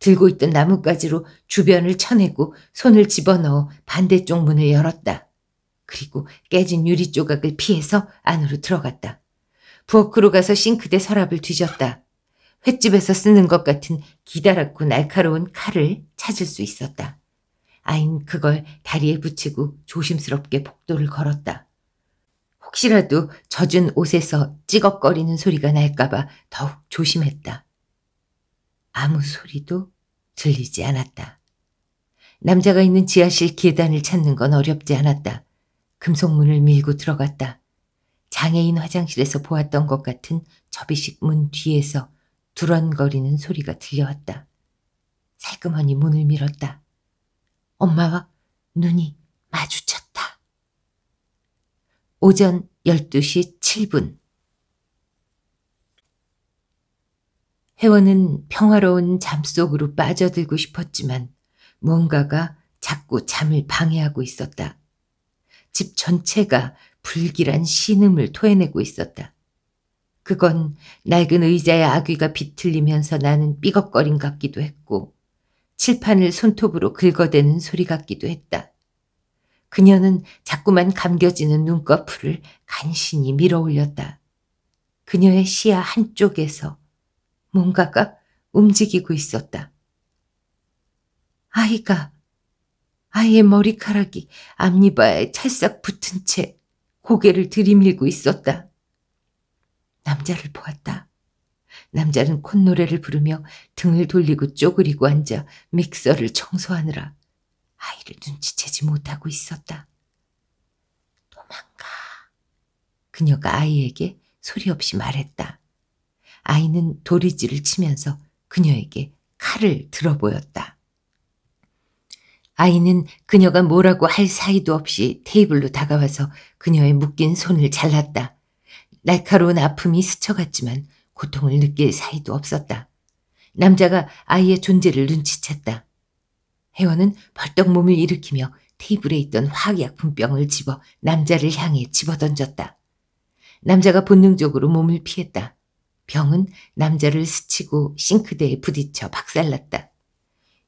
들고 있던 나뭇가지로 주변을 쳐내고 손을 집어넣어 반대쪽 문을 열었다. 그리고 깨진 유리 조각을 피해서 안으로 들어갔다. 부엌으로 가서 싱크대 서랍을 뒤졌다. 횟집에서 쓰는 것 같은 기다랗고 날카로운 칼을 찾을 수 있었다. 아인 그걸 다리에 붙이고 조심스럽게 복도를 걸었다. 혹시라도 젖은 옷에서 찌걱거리는 소리가 날까봐 더욱 조심했다. 아무 소리도 들리지 않았다. 남자가 있는 지하실 계단을 찾는 건 어렵지 않았다. 금속문을 밀고 들어갔다. 장애인 화장실에서 보았던 것 같은 접이식 문 뒤에서 두런거리는 소리가 들려왔다. 살그머니 문을 밀었다. 엄마와 눈이 마주쳤다. 오전 12시 7분 회원은 평화로운 잠 속으로 빠져들고 싶었지만 뭔가가 자꾸 잠을 방해하고 있었다. 집 전체가 불길한 신음을 토해내고 있었다. 그건 낡은 의자의 아귀가 비틀리면서 나는 삐걱거림 같기도 했고 칠판을 손톱으로 긁어대는 소리 같기도 했다. 그녀는 자꾸만 감겨지는 눈꺼풀을 간신히 밀어 올렸다. 그녀의 시야 한쪽에서 뭔가가 움직이고 있었다. 아이가 아이의 머리카락이 앞니바에 찰싹 붙은 채 고개를 들이밀고 있었다. 남자를 보았다. 남자는 콧노래를 부르며 등을 돌리고 쪼그리고 앉아 믹서를 청소하느라 아이를 눈치채지 못하고 있었다. 도망가. 그녀가 아이에게 소리 없이 말했다. 아이는 도리지를 치면서 그녀에게 칼을 들어보였다. 아이는 그녀가 뭐라고 할 사이도 없이 테이블로 다가와서 그녀의 묶인 손을 잘랐다. 날카로운 아픔이 스쳐갔지만 고통을 느낄 사이도 없었다. 남자가 아이의 존재를 눈치챘다. 혜원은 벌떡 몸을 일으키며 테이블에 있던 화학약품병을 집어 남자를 향해 집어던졌다. 남자가 본능적으로 몸을 피했다. 병은 남자를 스치고 싱크대에 부딪혀 박살났다.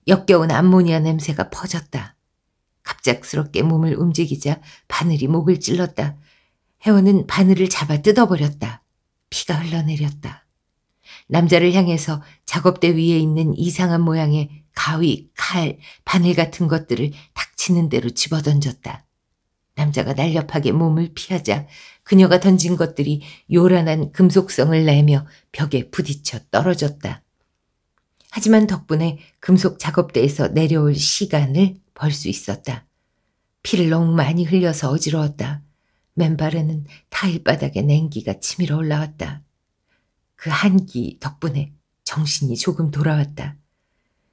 역겨운 암모니아 냄새가 퍼졌다. 갑작스럽게 몸을 움직이자 바늘이 목을 찔렀다. 혜원은 바늘을 잡아 뜯어버렸다. 피가 흘러내렸다. 남자를 향해서 작업대 위에 있는 이상한 모양의 가위, 칼, 바늘 같은 것들을 닥치는 대로 집어던졌다. 남자가 날렵하게 몸을 피하자 그녀가 던진 것들이 요란한 금속성을 내며 벽에 부딪혀 떨어졌다. 하지만 덕분에 금속 작업대에서 내려올 시간을 벌 수 있었다. 피를 너무 많이 흘려서 어지러웠다. 맨발에는 타일 바닥에 냉기가 치밀어 올라왔다. 그 한기 덕분에 정신이 조금 돌아왔다.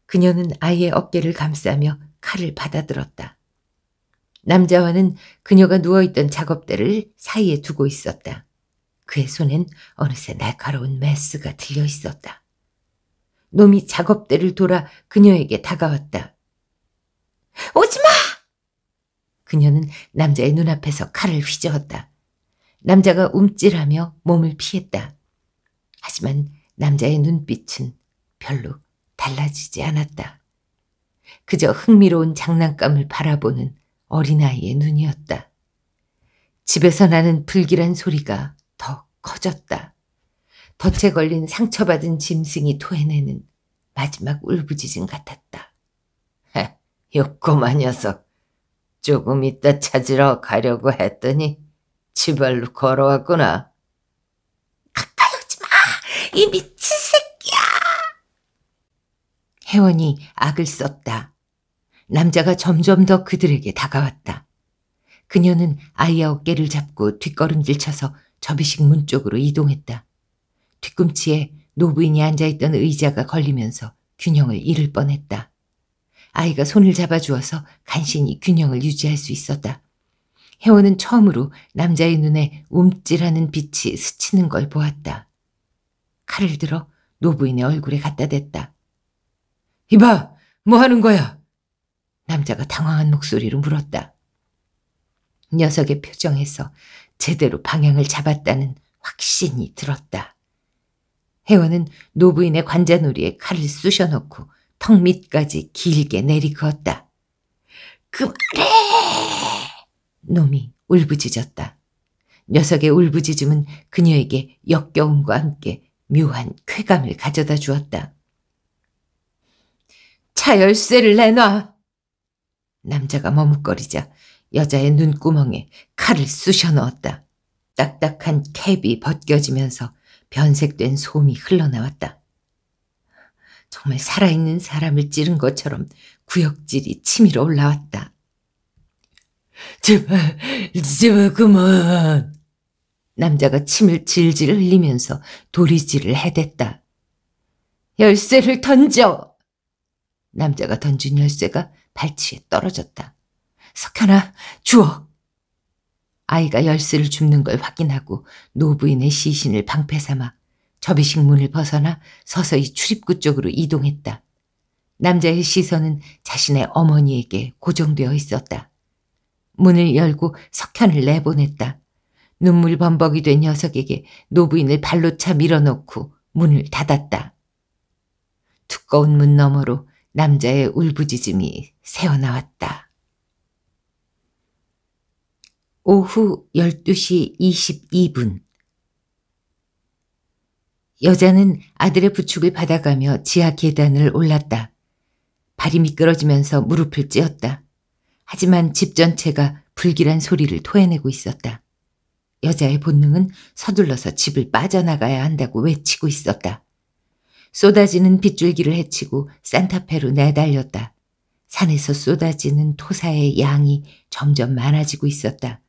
그녀는 아이의 어깨를 감싸며 칼을 받아들었다. 남자와는 그녀가 누워있던 작업대를 사이에 두고 있었다. 그의 손엔 어느새 날카로운 메스가 들려 있었다. 놈이 작업대를 돌아 그녀에게 다가왔다. 오지 마! 그녀는 남자의 눈앞에서 칼을 휘저었다. 남자가 움찔하며 몸을 피했다. 하지만 남자의 눈빛은 별로 달라지지 않았다. 그저 흥미로운 장난감을 바라보는 어린아이의 눈이었다. 집에서 나는 불길한 소리가 더 커졌다. 덫에 걸린 상처받은 짐승이 토해내는 마지막 울부짖음 같았다. 욕꼬마 녀석. 조금 있다 찾으러 가려고 했더니 지발로 걸어왔구나. 가까이 오지 마! 이 밑... 혜원이 악을 썼다. 남자가 점점 더 그들에게 다가왔다. 그녀는 아이의 어깨를 잡고 뒷걸음질 쳐서 접이식 문 쪽으로 이동했다. 뒤꿈치에 노부인이 앉아있던 의자가 걸리면서 균형을 잃을 뻔했다. 아이가 손을 잡아주어서 간신히 균형을 유지할 수 있었다. 혜원은 처음으로 남자의 눈에 움찔하는 빛이 스치는 걸 보았다. 칼을 들어 노부인의 얼굴에 갖다 댔다. 이봐, 뭐 하는 거야? 남자가 당황한 목소리로 물었다. 녀석의 표정에서 제대로 방향을 잡았다는 확신이 들었다. 혜원은 노부인의 관자놀이에 칼을 쑤셔놓고턱 밑까지 길게 내리그었다. 그만해! 놈이 울부짖었다. 녀석의 울부짖음은 그녀에게 역겨움과 함께 묘한 쾌감을 가져다 주었다. 차 열쇠를 내놔. 남자가 머뭇거리자 여자의 눈구멍에 칼을 쑤셔 넣었다. 딱딱한 캡이 벗겨지면서 변색된 솜이 흘러나왔다. 정말 살아있는 사람을 찌른 것처럼 구역질이 치밀어 올라왔다. 제발, 제발 그만. 남자가 침을 질질 흘리면서 도리질을 해댔다. 열쇠를 던져! 남자가 던진 열쇠가 발치에 떨어졌다. 석현아, 주워! 아이가 열쇠를 줍는 걸 확인하고 노부인의 시신을 방패 삼아 접이식 문을 벗어나 서서히 출입구 쪽으로 이동했다. 남자의 시선은 자신의 어머니에게 고정되어 있었다. 문을 열고 석현을 내보냈다. 눈물 범벅이 된 녀석에게 노부인을 발로 차 밀어넣고 문을 닫았다. 두꺼운 문 너머로 남자의 울부짖음이 새어나왔다. 오후 12시 22분 여자는 아들의 부축을 받아가며 지하 계단을 올랐다. 발이 미끄러지면서 무릎을 찧었다. 하지만 집 전체가 불길한 소리를 토해내고 있었다. 여자의 본능은 서둘러서 집을 빠져나가야 한다고 외치고 있었다. 쏟아지는 빗줄기를 헤치고 산타페로 내달렸다. 산에서 쏟아지는 토사의 양이 점점 많아지고 있었다.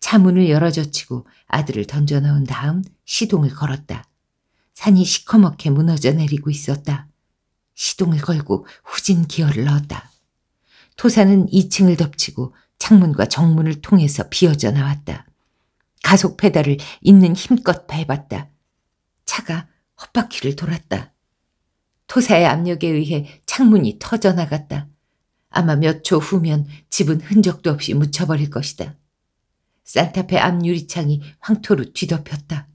차문을 열어젖히고 아들을 던져넣은 다음 시동을 걸었다. 산이 시커멓게 무너져 내리고 있었다. 시동을 걸고 후진 기어를 넣었다. 토사는 2층을 덮치고 창문과 정문을 통해서 비어져 나왔다. 가속 페달을 있는 힘껏 밟았다. 차가 헛바퀴를 돌았다. 토사의 압력에 의해 창문이 터져나갔다. 아마 몇 초 후면 집은 흔적도 없이 묻혀버릴 것이다. 산타페 앞 유리창이 황토로 뒤덮였다.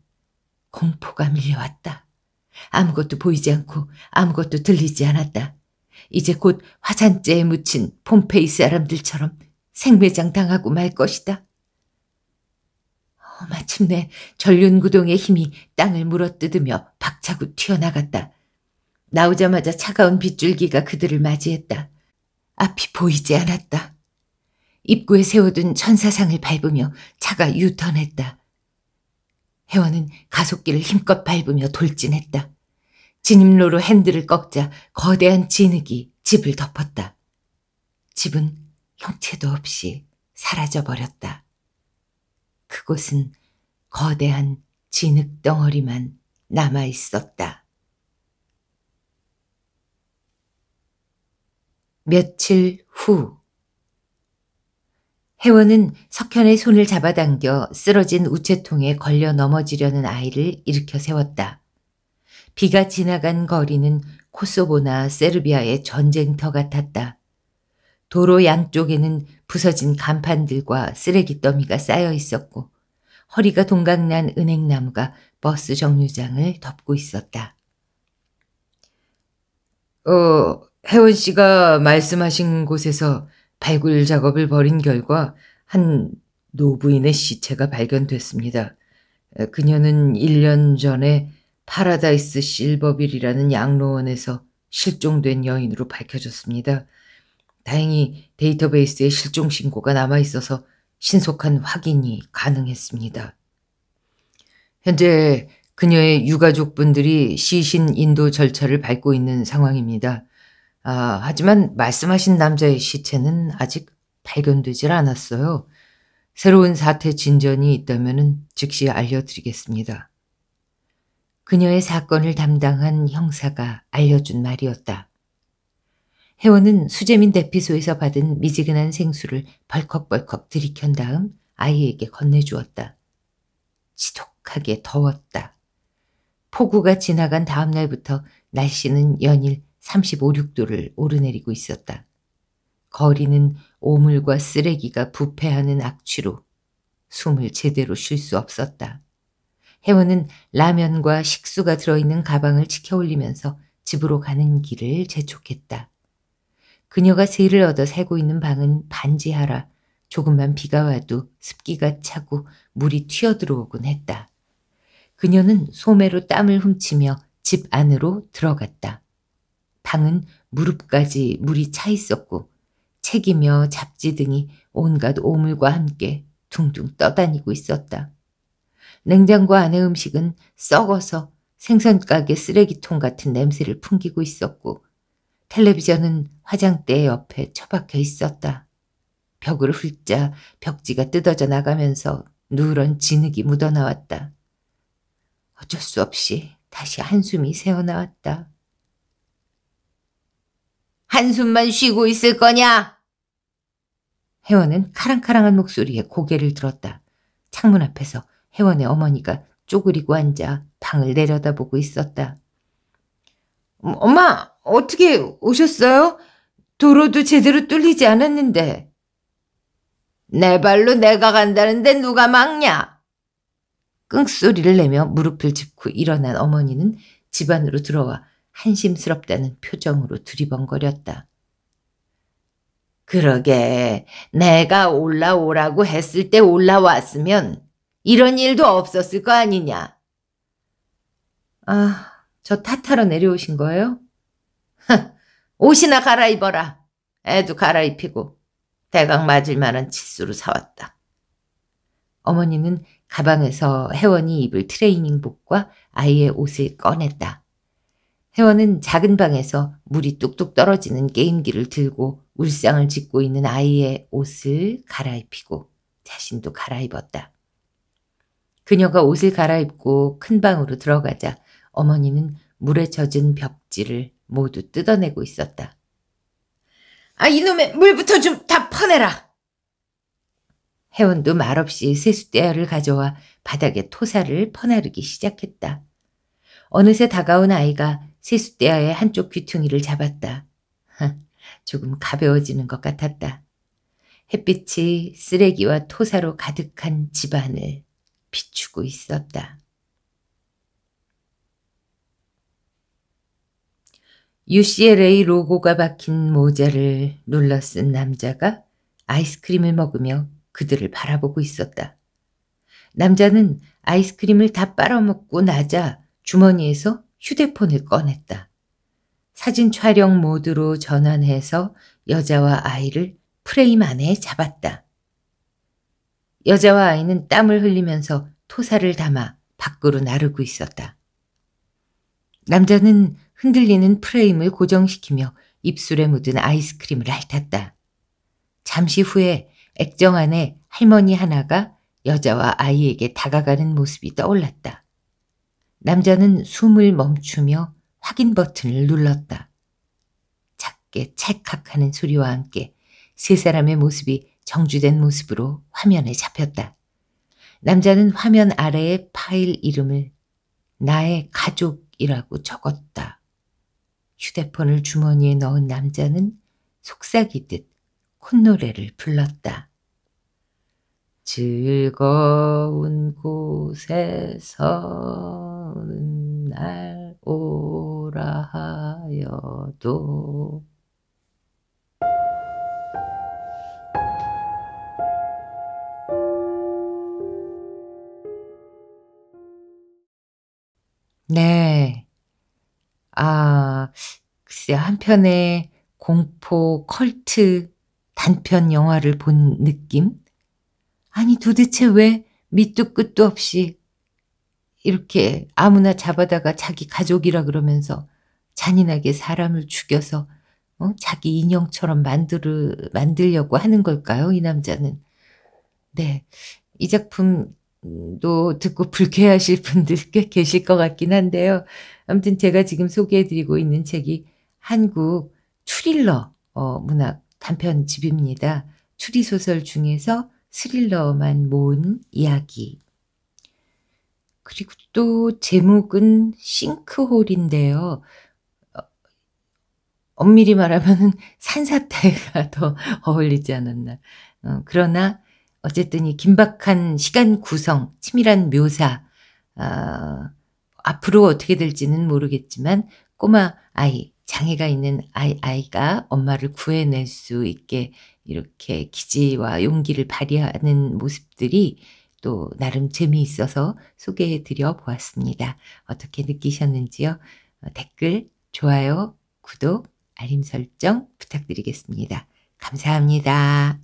공포가 밀려왔다. 아무것도 보이지 않고 아무것도 들리지 않았다. 이제 곧 화산재에 묻힌 폼페이 사람들처럼 생매장 당하고 말 것이다. 마침내 전륜구동의 힘이 땅을 물어뜯으며 박차고 튀어나갔다. 나오자마자 차가운 빗줄기가 그들을 맞이했다. 앞이 보이지 않았다. 입구에 세워둔 천사상을 밟으며 차가 유턴했다. 혜원은 가속기를 힘껏 밟으며 돌진했다. 진입로로 핸들을 꺾자 거대한 진흙이 집을 덮었다. 집은 형체도 없이 사라져버렸다. 그곳은 거대한 진흙 덩어리만 남아 있었다. 며칠 후혜원은 석현의 손을 잡아당겨 쓰러진 우체통에 걸려 넘어지려는 아이를 일으켜 세웠다. 비가 지나간 거리는 코소보나 세르비아의 전쟁터 같았다. 도로 양쪽에는 부서진 간판들과 쓰레기 더미가 쌓여 있었고 허리가 동강난 은행나무가 버스 정류장을 덮고 있었다. 어, 혜원 씨가 말씀하신 곳에서 발굴 작업을 벌인 결과 한 노부인의 시체가 발견됐습니다. 그녀는 1년 전에 파라다이스 실버빌이라는 양로원에서 실종된 여인으로 밝혀졌습니다. 다행히 데이터베이스에 실종 신고가 남아 있어서 신속한 확인이 가능했습니다. 현재 그녀의 유가족분들이 시신 인도 절차를 밟고 있는 상황입니다. 아, 하지만 말씀하신 남자의 시체는 아직 발견되질 않았어요. 새로운 사태 진전이 있다면 즉시 알려드리겠습니다. 그녀의 사건을 담당한 형사가 알려준 말이었다. 혜원은 수재민 대피소에서 받은 미지근한 생수를 벌컥벌컥 들이켠 다음 아이에게 건네주었다. 지독하게 더웠다. 폭우가 지나간 다음 날부터 날씨는 연일 35, 6도를 오르내리고 있었다. 거리는 오물과 쓰레기가 부패하는 악취로 숨을 제대로 쉴 수 없었다. 혜원은 라면과 식수가 들어있는 가방을 치켜올리면서 집으로 가는 길을 재촉했다. 그녀가 세를 얻어 살고 있는 방은 반지하라 조금만 비가 와도 습기가 차고 물이 튀어들어오곤 했다. 그녀는 소매로 땀을 훔치며 집 안으로 들어갔다. 방은 무릎까지 물이 차 있었고 책이며 잡지 등이 온갖 오물과 함께 둥둥 떠다니고 있었다. 냉장고 안의 음식은 썩어서 생선가게 쓰레기통 같은 냄새를 풍기고 있었고 텔레비전은 화장대 옆에 처박혀 있었다. 벽을 훑자 벽지가 뜯어져 나가면서 누런 진흙이 묻어나왔다. 어쩔 수 없이 다시 한숨이 새어나왔다. 한숨만 쉬고 있을 거냐? 혜원은 카랑카랑한 목소리에 고개를 들었다. 창문 앞에서 혜원의 어머니가 쪼그리고 앉아 방을 내려다보고 있었다. 엄마, 어떻게 오셨어요? 도로도 제대로 뚫리지 않았는데. 내 발로 내가 간다는데 누가 막냐? 끙소리를 내며 무릎을 짚고 일어난 어머니는 집 안으로 들어와 한심스럽다는 표정으로 두리번거렸다. 그러게 내가 올라오라고 했을 때 올라왔으면 이런 일도 없었을 거 아니냐. 아... 저 탓하러 내려오신 거예요? 옷이나 갈아입어라. 애도 갈아입히고 대강 맞을 만한 치수로 사왔다. 어머니는 가방에서 혜원이 입을 트레이닝복과 아이의 옷을 꺼냈다. 혜원은 작은 방에서 물이 뚝뚝 떨어지는 게임기를 들고 울상을 짓고 있는 아이의 옷을 갈아입히고 자신도 갈아입었다. 그녀가 옷을 갈아입고 큰 방으로 들어가자 어머니는 물에 젖은 벽지를 모두 뜯어내고 있었다. 아, 이놈의 물부터 좀 다 퍼내라! 혜원도 말없이 세숫대야를 가져와 바닥에 토사를 퍼나르기 시작했다. 어느새 다가온 아이가 세숫대야의 한쪽 귀퉁이를 잡았다. 조금 가벼워지는 것 같았다. 햇빛이 쓰레기와 토사로 가득한 집안을 비추고 있었다. UCLA 로고가 박힌 모자를 눌러 쓴 남자가 아이스크림을 먹으며 그들을 바라보고 있었다. 남자는 아이스크림을 다 빨아먹고 나자 주머니에서 휴대폰을 꺼냈다. 사진 촬영 모드로 전환해서 여자와 아이를 프레임 안에 잡았다. 여자와 아이는 땀을 흘리면서 토사를 담아 밖으로 나르고 있었다. 남자는 흔들리는 프레임을 고정시키며 입술에 묻은 아이스크림을 핥았다. 잠시 후에 액정 안에 할머니 하나가 여자와 아이에게 다가가는 모습이 떠올랐다. 남자는 숨을 멈추며 확인 버튼을 눌렀다. 작게 찰칵하는 소리와 함께 세 사람의 모습이 정주된 모습으로 화면에 잡혔다. 남자는 화면 아래의 파일 이름을 나의 가족이라고 적었다. 휴대폰을 주머니에 넣은 남자는 속삭이듯 콧노래를 불렀다. 즐거운 곳에서날 오라 하여도 네, 아, 글쎄, 한편의 공포, 컬트, 단편 영화를 본 느낌? 아니, 도대체 왜 밑도 끝도 없이 이렇게 아무나 잡아다가 자기 가족이라 그러면서 잔인하게 사람을 죽여서 어? 자기 인형처럼 만들, 만들려고 하는 걸까요? 이 남자는. 네. 이 작품 도 듣고 불쾌하실 분들 꽤 계실 것 같긴 한데요. 아무튼 제가 지금 소개해드리고 있는 책이 한국 추릴러 어, 문학 단편집입니다. 추리소설 중에서 스릴러만 모은 이야기. 그리고 또 제목은 싱크홀인데요. 어, 엄밀히 말하면 산사태가 더 어울리지 않았나. 어, 그러나 어쨌든 이 긴박한 시간 구성, 치밀한 묘사, 어, 앞으로 어떻게 될지는 모르겠지만 꼬마 아이, 장애가 있는 아이, 아이가 엄마를 구해낼 수 있게 이렇게 기지와 용기를 발휘하는 모습들이 또 나름 재미있어서 소개해 드려 보았습니다. 어떻게 느끼셨는지요? 어, 댓글, 좋아요, 구독, 알림 설정 부탁드리겠습니다. 감사합니다.